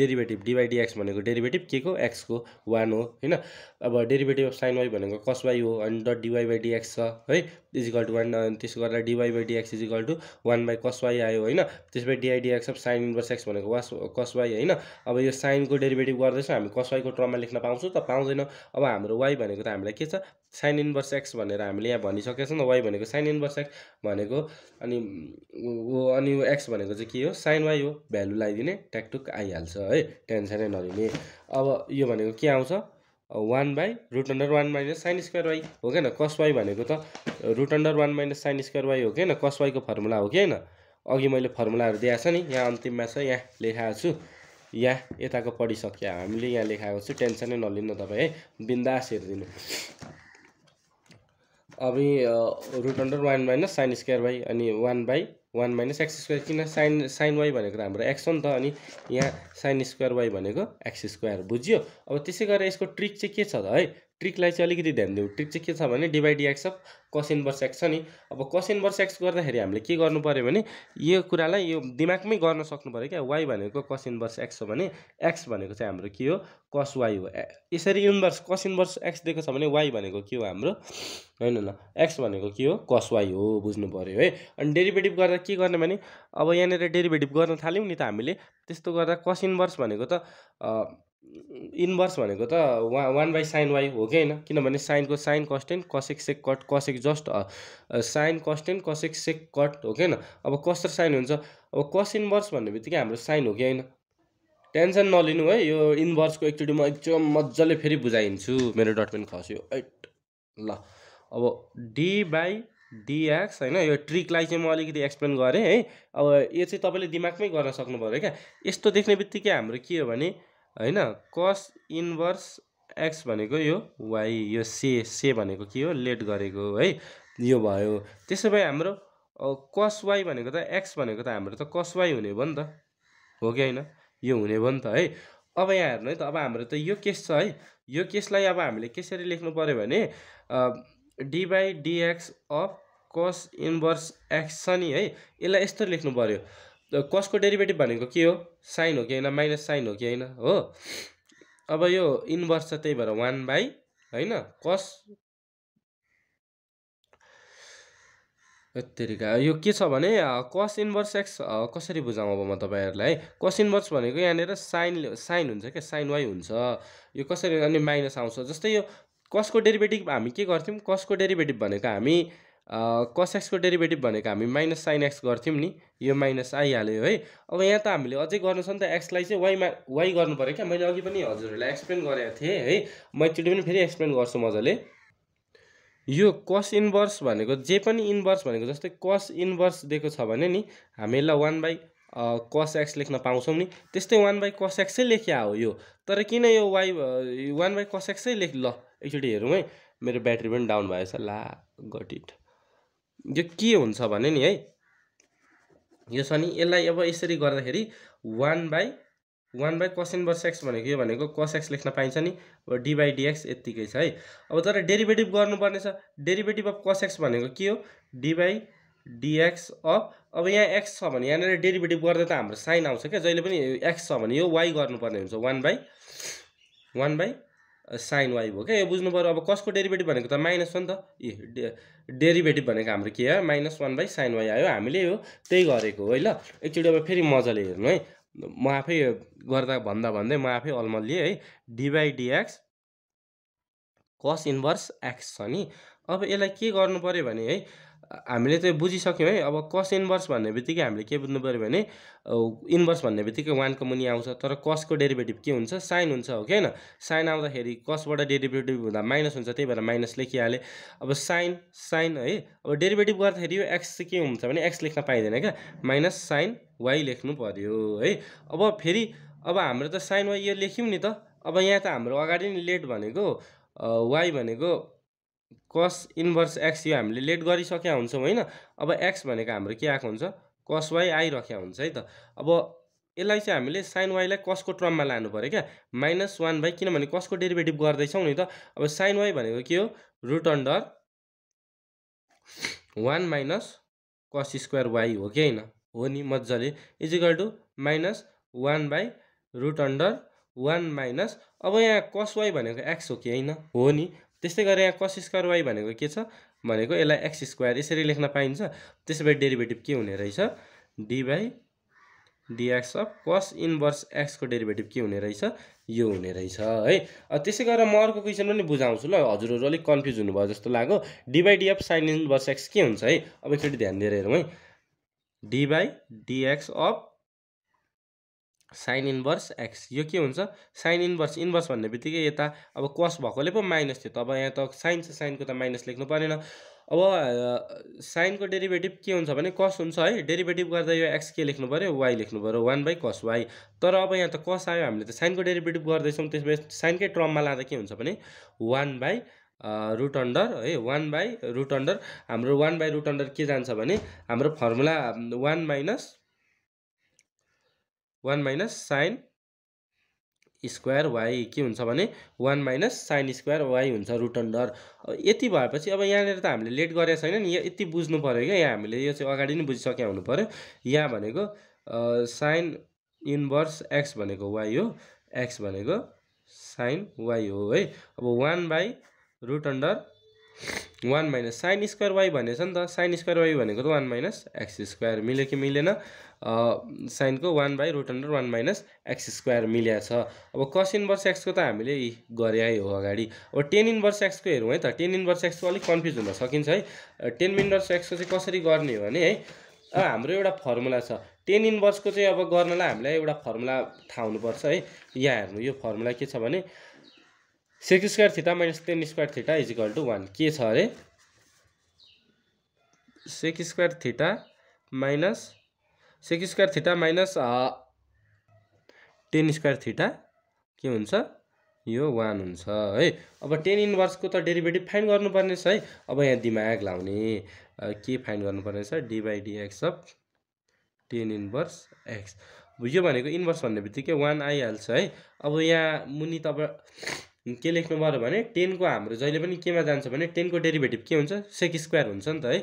डेरिभेटिभ डिवाई डिएक्स भनेको डेरिभेटिभ के को एक्सको वान हो होइन अब डेरिभेटिभ अफ साइन वाइ भनेको कस वाइ हो अनि डट डिवाई बाई डिएक्स छ है इजिकल टु वान त्यसो गर्दा dy by dx is equal to one by cos y आयो होइन त्यसपछि dy dx of sine inverse x भनेको वास कसवाई होइन अब यो साइनको डेरिभेटिभ गर्दैछ हामी कसवाईको ट्रममा लेख्न पाउँछौँ त पाउँदैनौँ अब हाम्रो वाई भनेको त हामीलाई के छ साइन इन्भर्स एक्स भनेर हामीले यहाँ भनिसकेको छौँ वाई भनेको साइन इन्भर्स एक्स भनेको अनि अनि एक्स भनेको चाहिँ के हो साइन वाई हो भ्यालु लगाइदिने ट्याकटुक आइहाल्छ है टेन्सनै नलिने अब यो भनेको के आउँछ one by root under one minus sine square y हो क्या कस वाई भनेको त root under one minus sine square y हो क्या कस वाईको फर्मुला हो कि होइन अघि मैले फर्मुलाहरू दिएको छ नि यहाँ अन्तिममा छ यहाँ लेखाएको छु यहाँ यताको पढिसक्यो हामीले यहाँ लेखाएको छु टेन्सनै नलिनु तपाईँ है बिन्दास हेरिदिनु अब root under one minus sine square y अनि one by one minus x square किन साइन साइन वाई भनेको त हाम्रो एक्स हो नि त अनि यहाँ साइन स्क्वायर वाइ भनेको एक्स स्क्वायर बुझ्यो अब त्यसै गरेर यसको ट्रिक चाहिँ के छ त है ट्रिकलाई चाहिँ अलिकति ध्यान दिउँ ट्रिक चाहिँ के छ भने divide x of cos inverse x छ नि अब कस इन्भर्स एक्स गर्दाखेरि हामीले के गर्नु पऱ्यो भने यो कुरालाई यो दिमागमै गर्न सक्नु पऱ्यो क्या वाइ भनेको कस इन्भर्स एक्स हो भने एक्स भनेको चाहिँ हाम्रो के हो कस वाई हो यसरी इन्भर्स कस इन्भर्स एक्स दिएको छ भने वाइ भनेको के हो हाम्रो होइन ल एक्स भनेको के हो कस वाई हो बुझ्नु पऱ्यो है अनि डेरिभेटिभ गर्दा के गर्ने भने अब यहाँनिर डेरिभेटिभ गर्न थाल्यौँ नि त हामीले त्यस्तो गर्दा कस इन्भर्स भनेको त इन्भर्स भनेको त वा वान बाई साइन वाई हो कि होइन किनभने साइनको sine cos tan cosec sec cot cosec just sine cos tan cosec sec cot हो कि होइन अब कस्तो साइन हुन्छ अब कस इन्भर्स भन्ने बित्तिकै हाम्रो साइन हो कि होइन टेन्सन नलिनु है यो इन्भर्सको एकचोटि म एकदम मजाले फेरि बुझाइदिन्छु मेरो डटपेन खस्यो एट ल अब डी बाई डिएक्स होइन यो ट्रिकलाई चाहिँ म अलिकति एक्सप्लेन गरेँ है अब यो चाहिँ तपाईँले दिमागमै गर्न सक्नु पऱ्यो क्या यस्तो देख्ने बित्तिकै हाम्रो के हो भने होइन कस इन्भर्स एक्स भनेको यो वाइ यो से से भनेको के हो लेट गरेको है यो भयो त्यसो भए हाम्रो कस वाइ भनेको त एक्स भनेको त हाम्रो त कस वाइ हुने भयो नि त हो कि होइन यो हुने भयो नि त है अब यहाँ हेर्नु है त अब हाम्रो त यो केस छ है यो केसलाई अब हामीले कसरी लेख्नु पऱ्यो भने d by dx of cos inverse x छ नि है यसलाई यस्तो लेख्नु पऱ्यो कसको डेरिभेटिभ भनेको के हो साइन हो कि होइन माइनस साइन हो कि होइन हो अब यो इन्भर्स छ त्यही भएर वान बाई होइन कस तरिका यो के छ भने कस इन्भर्स एक्स कसरी बुझाउँ अब म तपाईँहरूलाई है कस इन्भर्स भनेको यहाँनिर साइन साइन हुन्छ क्या साइन वाइ हुन्छ यो कसरी अनि माइनस आउँछ जस्तै यो कसको डेरिभेटिभ हामी के गर्थ्यौँ कसको डेरिभेटिभ भनेको हामी कस एक्सको डेरिभेटिभ भनेको हामी माइनस साइन एक्स गर्थ्यौँ नि यो माइनस आइहाल्यो है अब यहाँ त हामीले अझै गर्नु छ नि त एक्सलाई चाहिँ वाइमा वाइ गर्नु पऱ्यो क्या मैले अघि पनि हजुरहरूलाई एक्सप्लेन गरेको थिएँ है म एकचोटि पनि फेरि एक्सप्लेन गर्छु मजाले यो कस इन्भर्स भनेको जे पनि इन्भर्स भनेको जस्तै कस इन्भर्स दिएको छ भने नि हामीलाई वान बाई कस एक्स लेख्न पाउँछौँ नि त्यस्तै वान बाई कस एक्सै लेख्या हो यो तर किन यो वाइ वान बाई कस एक्सै लेख ल एकचोटि हेरौँ है मेरो ब्याट्री पनि डाउन भएछ ला गट इट यो के हुन्छ भने नि है यो छ नि यसलाई अब यसरी गर्दाखेरि one by one by cos inverse x भनेको यो भनेको कस एक्स लेख्न पाइन्छ नि अब डी बाई डिएक्स यत्तिकै छ है अब तर डेरिभेटिभ गर्नुपर्ने छ डेरिभेटिभ अफ कस एक्स भनेको के हो डी बाई डिएक्स अफ अब यहाँ एक्स छ भने यहाँनिर डेरिभेटिभ गर्दा त हाम्रो साइन आउँछ क्या जहिले पनि एक्स छ भने यो वाई गर्नुपर्ने हुन्छ one by one by sine वाइभ हो क्या यो बुझ्नु पऱ्यो अब कसको डेरिभेटिभ भनेको त माइनस हो नि त ए डेरिभेटिभ भनेको हाम्रो के हो minus one by sine y आयो हामीले यो त्यही गरेको हो है ल एकचोटि अब फेरि मजाले हेर्नु है म आफै गर्दा भन्दा भन्दै म आफै अल्मलिएँ है dy dx cos inverse x छ नि अब यसलाई के गर्नु पऱ्यो भने है हामीले चाहिँ बुझिसक्यौँ है अब कस इन्भर्स भन्ने बित्तिकै हामीले के बुझ्नु पऱ्यो भने इन्भर्स भन्ने बित्तिकै वानको मुनि आउँछ तर कसको डेरिभेटिभ के हुन्छ साइन हुन्छ हो कि होइन साइन आउँदाखेरि कसबाट डेरिभेटिभ हुँदा माइनस हुन्छ त्यही भएर माइनस लेखिहालेँ अब साइन साइन है अब डेरिभेटिभ गर्दाखेरि यो एक्स चाहिँ के हुन्छ भने एक्स लेख्न पाइँदैन क्या माइनस साइन वाइ लेख्नु पऱ्यो है अब फेरि अब हाम्रो त साइन वाइ यो लेख्यौँ नि त अब यहाँ त हाम्रो अगाडि नै लेट भनेको वाइ भनेको कस इन्भर्स एक्स यो हामीले लेट गरिसकेका हुन्छौँ होइन अब एक्स भनेको हाम्रो के आएको हुन्छ कस वाई आइरहेको हुन्छ है त अब यसलाई चाहिँ हामीले साइन वाईलाई कसको ट्रममा लानु पऱ्यो क्या माइनस वान बाई किनभने कसको डेरिभेटिभ गर्दैछौँ नि त अब साइन वाई भनेको के हो root under one minus cos square y हो कि होइन हो नि मजाले is equal to minus one by root under one minus अब यहाँ कस वाई भनेको एक्स हो कि होइन हो नि त्यस्तै गरेर यहाँ कस स्क्वायर वाइ भनेको के छ भनेको यसलाई एक्स स्क्वायर यसरी लेख्न पाइन्छ त्यसो भए डेरिभेटिभ के हुने रहेछ d by dx of cos inverse एक्सको डेरिभेटिभ के हुने रहेछ यो हुने रहेछ है त्यसै गरेर म अर्को क्वेसन पनि बुझाउँछु ल हजुरहरू अलिक कन्फ्युज हुनुभयो जस्तो लाग्यो डिएफ साइन इन्भर्स एक्स के हुन्छ है अब एकचोटि ध्यान दिएर हेरौँ है dx of sine inverse x यो के हुन्छ साइन इन्भर्स इन्भर्स भन्ने बित्तिकै यता अब कस भएकोले पो माइनस थियो त अब यहाँ त साइन छ साइनको त माइनस लेख्नु परेन अब साइनको डेरिभेटिभ के हुन्छ भने कस हुन्छ है डेरिभेटिभ गर्दा यो एक्स के लेख्नु पऱ्यो वाइ लेख्नु पऱ्यो वान बाई कस वाइ तर अब यहाँ त कस आयो हामीले त साइनको डेरिभेटिभ गर्दैछौँ त्यसपछि साइनकै ट्रममा लाँदा के हुन्छ भने वान बाई रुट अन्डर है वान बाई रुट अन्डर हाम्रो वान बाई रुट अन्डर के जान्छ भने हाम्रो formula one minus one minus sine square y के हुन्छ भने one minus sine square y हुन्छ रुट अन्डर यति भएपछि अब यहाँनिर त हामीले लेट गरेको छैन नि यहाँ यति बुझ्नु पऱ्यो क्या यहाँ हामीले यो चाहिँ अगाडि नै बुझिसक्यो हुनु पऱ्यो यहाँ भनेको साइन इन्भर्स एक्स भनेको वाइ हो एक्स भनेको साइन वाइ हो है अब one by root under one minus sine square y भनेछ नि त साइन स्क्वायर वाई भनेको त वान माइनस एक्स स्क्वायर मिल्यो कि मिलेन साइनको one by root under one minus x square मिल्या छ अब कस इन्भर्स एक्सको त हामीले गरे हो अगाडि अब टेन इन्भर्स एक्सको हेरौँ है त टेन इन्भर्स एक्सको अलिक कन्फ्युज हुन सकिन्छ है टेन इन्भर्स एक्सको चाहिँ कसरी गर्ने हो भने है हाम्रो एउटा फर्मुला छ टेन इन्भर्सको चाहिँ अब गर्नलाई हामीलाई एउटा फर्मुला थाहा हुनुपर्छ है यहाँ हेर्नु यो फर्मुला के छ भने sec square theta minus tan square theta is equal to one के छ अरे sec square theta minus sec square theta minus tan square theta के हुन्छ यो वान हुन्छ है अब टेन इन्भर्सको त डेरिभेटिभ फाइन गर्नुपर्ने छ है अब यहाँ दिमाग लाउने के फाइन गर्नुपर्ने छ dx of tan inverse x यो भनेको इन्भर्स भन्ने बित्तिकै वान आइहाल्छ है अब यहाँ मुनि तपाईँ के लेख्नु पऱ्यो भने टेनको हाम्रो जहिले पनि केमा जान्छ भने टेनको डेरिभेटिभ के हुन्छ सेक स्क्वायर हुन्छ नि त है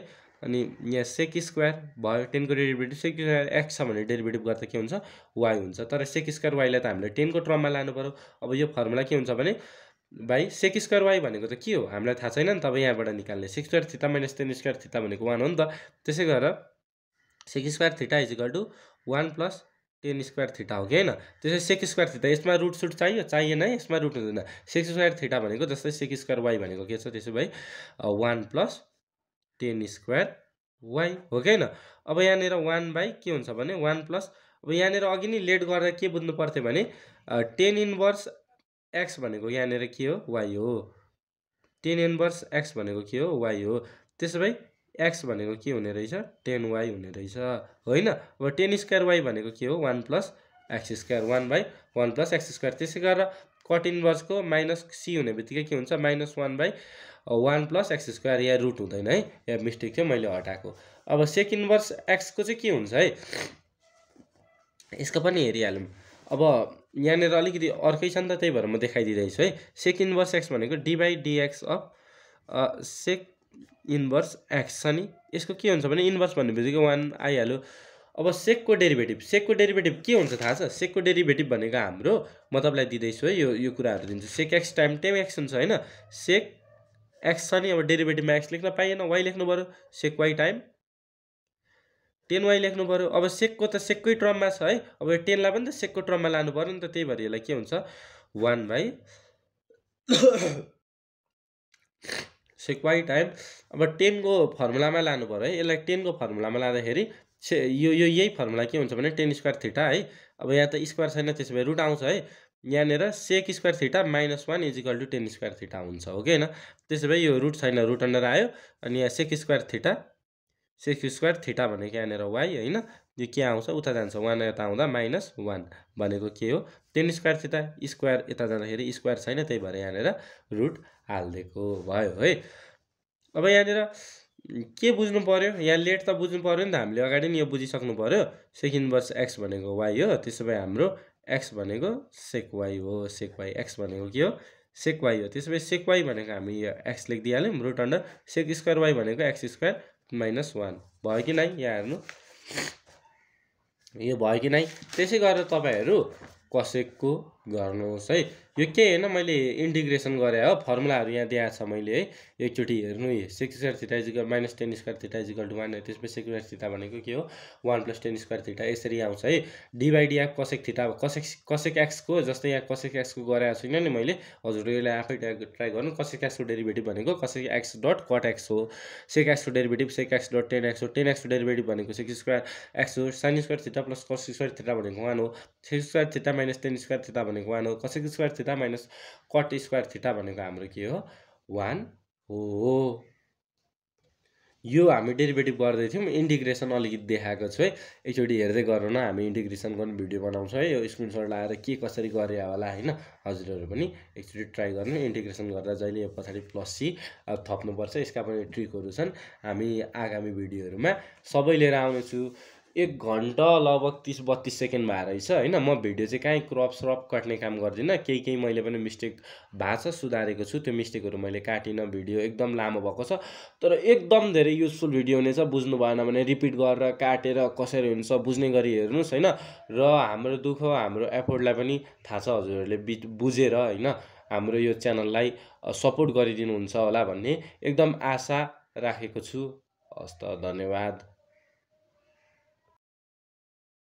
अनि यहाँ सेक स्क्वायर भयो टेनको डेरिभेटिभ सेक स्क्वायर एक्स छ भने डेरिभेटिभ गर्दा के हुन्छ वाइ हुन्छ तर सेक स्क्वायर वाइलाई त हामीले टेनको ट्रममा लानु पऱ्यो अब यो फर्मुला के हुन्छ भने भाइ सेक स्क्वायर वाई भनेको त के हो हामीलाई थाहा छैन नि त अब यहाँबाट निकाल्ने sec square theta minus tan square theta भनेको वान हो नि त त्यसै गरेर sec square theta is equal to one plus tan square theta हो कि होइन त्यसै सेक स्क्वायर थिटा यसमा रुट सुट चाहियो चाहिएन है यसमा रुट हुँदैन सेक स्क्वायर थिटा भनेको जस्तै सेक स्क्वायर वाई भनेको के छ त्यसो भए one plus tan square y हो कि होइन अब यहाँनिर वान बाई के हुन्छ भने वान प्लस अब यहाँनिर अघि नै लेट गरेर के बुझ्नु पर्थ्यो भने टेन इन्भर्स एक्स भनेको यहाँनिर के हो वाइ हो टेन इन्भर्स एक्स भनेको के हो वाइ हो त्यसो भए एक्स भनेको के हुने रहेछ टेन वाई हुने रहेछ होइन अब टेन स्क्वायर वाई भनेको के हो one plus x square one by one plus x square त्यसै गरेर कट इन्भर्सको माइनस सी हुने बित्तिकै के हुन्छ minus one by one plus x square या रुट हुँदैन है या मिस्टेक थियो मैले हटाएको अब सेक इन्भर्स एक्सको चाहिँ के हुन्छ है यसको पनि हेरिहालौँ अब यहाँनिर अलिकति अर्कै छ नि त त्यही भएर म देखाइदिँदैछु है सेक इन्भर्स एक्स भनेको dy dx of sec inverse x छ नि यसको के हुन्छ भने इन्भर्स भन्ने बित्तिकै वान आइहाल्यो अब सेकको डेरिभेटिभ सेकको डेरिभेटिभ के हुन्छ थाहा छ सेकको डेरिभेटिभ भनेको हाम्रो म तपाईँलाई दिँदैछु है यो यो कुराहरू दिन्छु sec x time tan x हुन्छ होइन सेक एक्स छ नि अब डेरिभेटिभमा एक्स लेख्न पाइएन वाइ लेख्नु पऱ्यो sec y time tan y लेख्नु पऱ्यो अब सेकको त सेकै ट्रममा छ है अब यो टेनलाई पनि त सेकको ट्रममा लानु पऱ्यो नि त त्यही भएर यसलाई के हुन्छ one by sec y time अब टेनको फर्मुलामा लानु पऱ्यो है यसलाई टेनको फर्मुलामा लाँदाखेरि से यो यो यही फर्मुला के हुन्छ भने टेन स्क्वायर थिटा है अब यहाँ त स्क्वायर छैन त्यसो भए रुट आउँछ है यहाँनिर sec square theta minus one is equal to tan square theta हुन्छ हो कि होइन त्यसो भए यो रुट छैन रुट अन्डर आयो अनि यहाँ sec square theta sec square theta भनेको यहाँनिर वाइ होइन यो के आउँछ उता जान्छ वान यता आउँदा माइनस वान भनेको के हो टेन स्क्वायर थिटा स्क्वायर यता जाँदाखेरि स्क्वायर छैन त्यही भएर यहाँनिर रुट हालिदिएको भयो है अब यहाँनिर के बुझ्नु पऱ्यो यहाँ लेट त बुझ्नु पऱ्यो नि त हामीले अगाडि नि यो बुझिसक्नु पऱ्यो सेक इन्भर्स एक्स भनेको वाइ हो त्यसो भए हाम्रो एक्स भनेको सेक वाइ हो सेक वाइ एक्स भनेको के हो सेक वाइ हो त्यसो भए सेक वाइ भनेको हामी यो एक्स लेखिदिइहाल्यौँ root under sec square y भनेको एक्स स्क्वायर माइनस वान भयो कि नै यहाँ हेर्नु यो भयो कि नै त्यसै गरेर तपाईँहरू कसैको गर्नुहोस् है यो के होइन मैले इन्टिग्रेसन गरेँ हो फर्मुलाहरू यहाँ दिएको छ मैले है एकचोटि हेर्नु sec square theta is equal minus tan square theta is equal to one त्यसपछि स्क्वायर थिटा भनेको के हो one plus tan square theta यसरी आउँछ है डिभाइडी या कसेक थिटा कसेक कसेक एक्सको जस्तै यहाँ कसेक एक्सको गराएको छुइनँ नि मैले हजुर यसलाई आफै ट्राई गर्नु कसेक एक्सको डेरिभेटिभ भनेको cosec x dot cot x हो सेक एक्सको derivative sec x dot tan x हो टेन एक्सको डेरिभेटिभ भनेको सिक्स स्क्वायर एक्स हो sine square theta plus cos square theta भनेको वान हो sec square theta minus tan square theta भनेको वान हो कसैको square theta minus cot square theta भनेको हाम्रो के हो वान हो यो हामी डेरिभेटिभ गर्दै थियौँ इन्टिग्रेसन अलिकति देखाएको छु है एकचोटि हेर्दै गरौँ न हामी इन्टिग्रेसन गर्नु भिडियो बनाउँछौँ है यो स्क्रिनसट लगाएर के कसरी गरे होला होइन हजुरहरू पनि एकचोटि ट्राई गर्नु इन्टिग्रेसन गर्दा जहिले यो पछाडि प्लस सी अब थप्नुपर्छ यसका पनि ट्रिकहरू छन् हामी आगामी भिडियोहरूमा सबै लिएर आउनेछु एक घन्टा लगभग तिस बत्तिस सेकेन्ड भएर रहेछ होइन म भिडियो चाहिँ कहीँ क्रप स्रप काट्ने काम गर्दिनँ केही केही मैले पनि मिस्टेक भएको छ सुधारेको छु त्यो मिस्टेकहरू मैले काटिनँ भिडियो एकदम लामो भएको छ तर एकदम धेरै युजफुल भिडियो हुनेछ बुझ्नु भएन भने रिपिट गरेर काटेर कसरी हुन्छ बुझ्ने गरी हेर्नुहोस् होइन र हाम्रो दुःख हाम्रो एफोर्डलाई पनि थाहा छ हजुरहरूले बि बुझेर होइन हाम्रो यो च्यानललाई सपोर्ट गरिदिनुहुन्छ होला भन्ने एकदम आशा राखेको छु हस् त धन्यवाद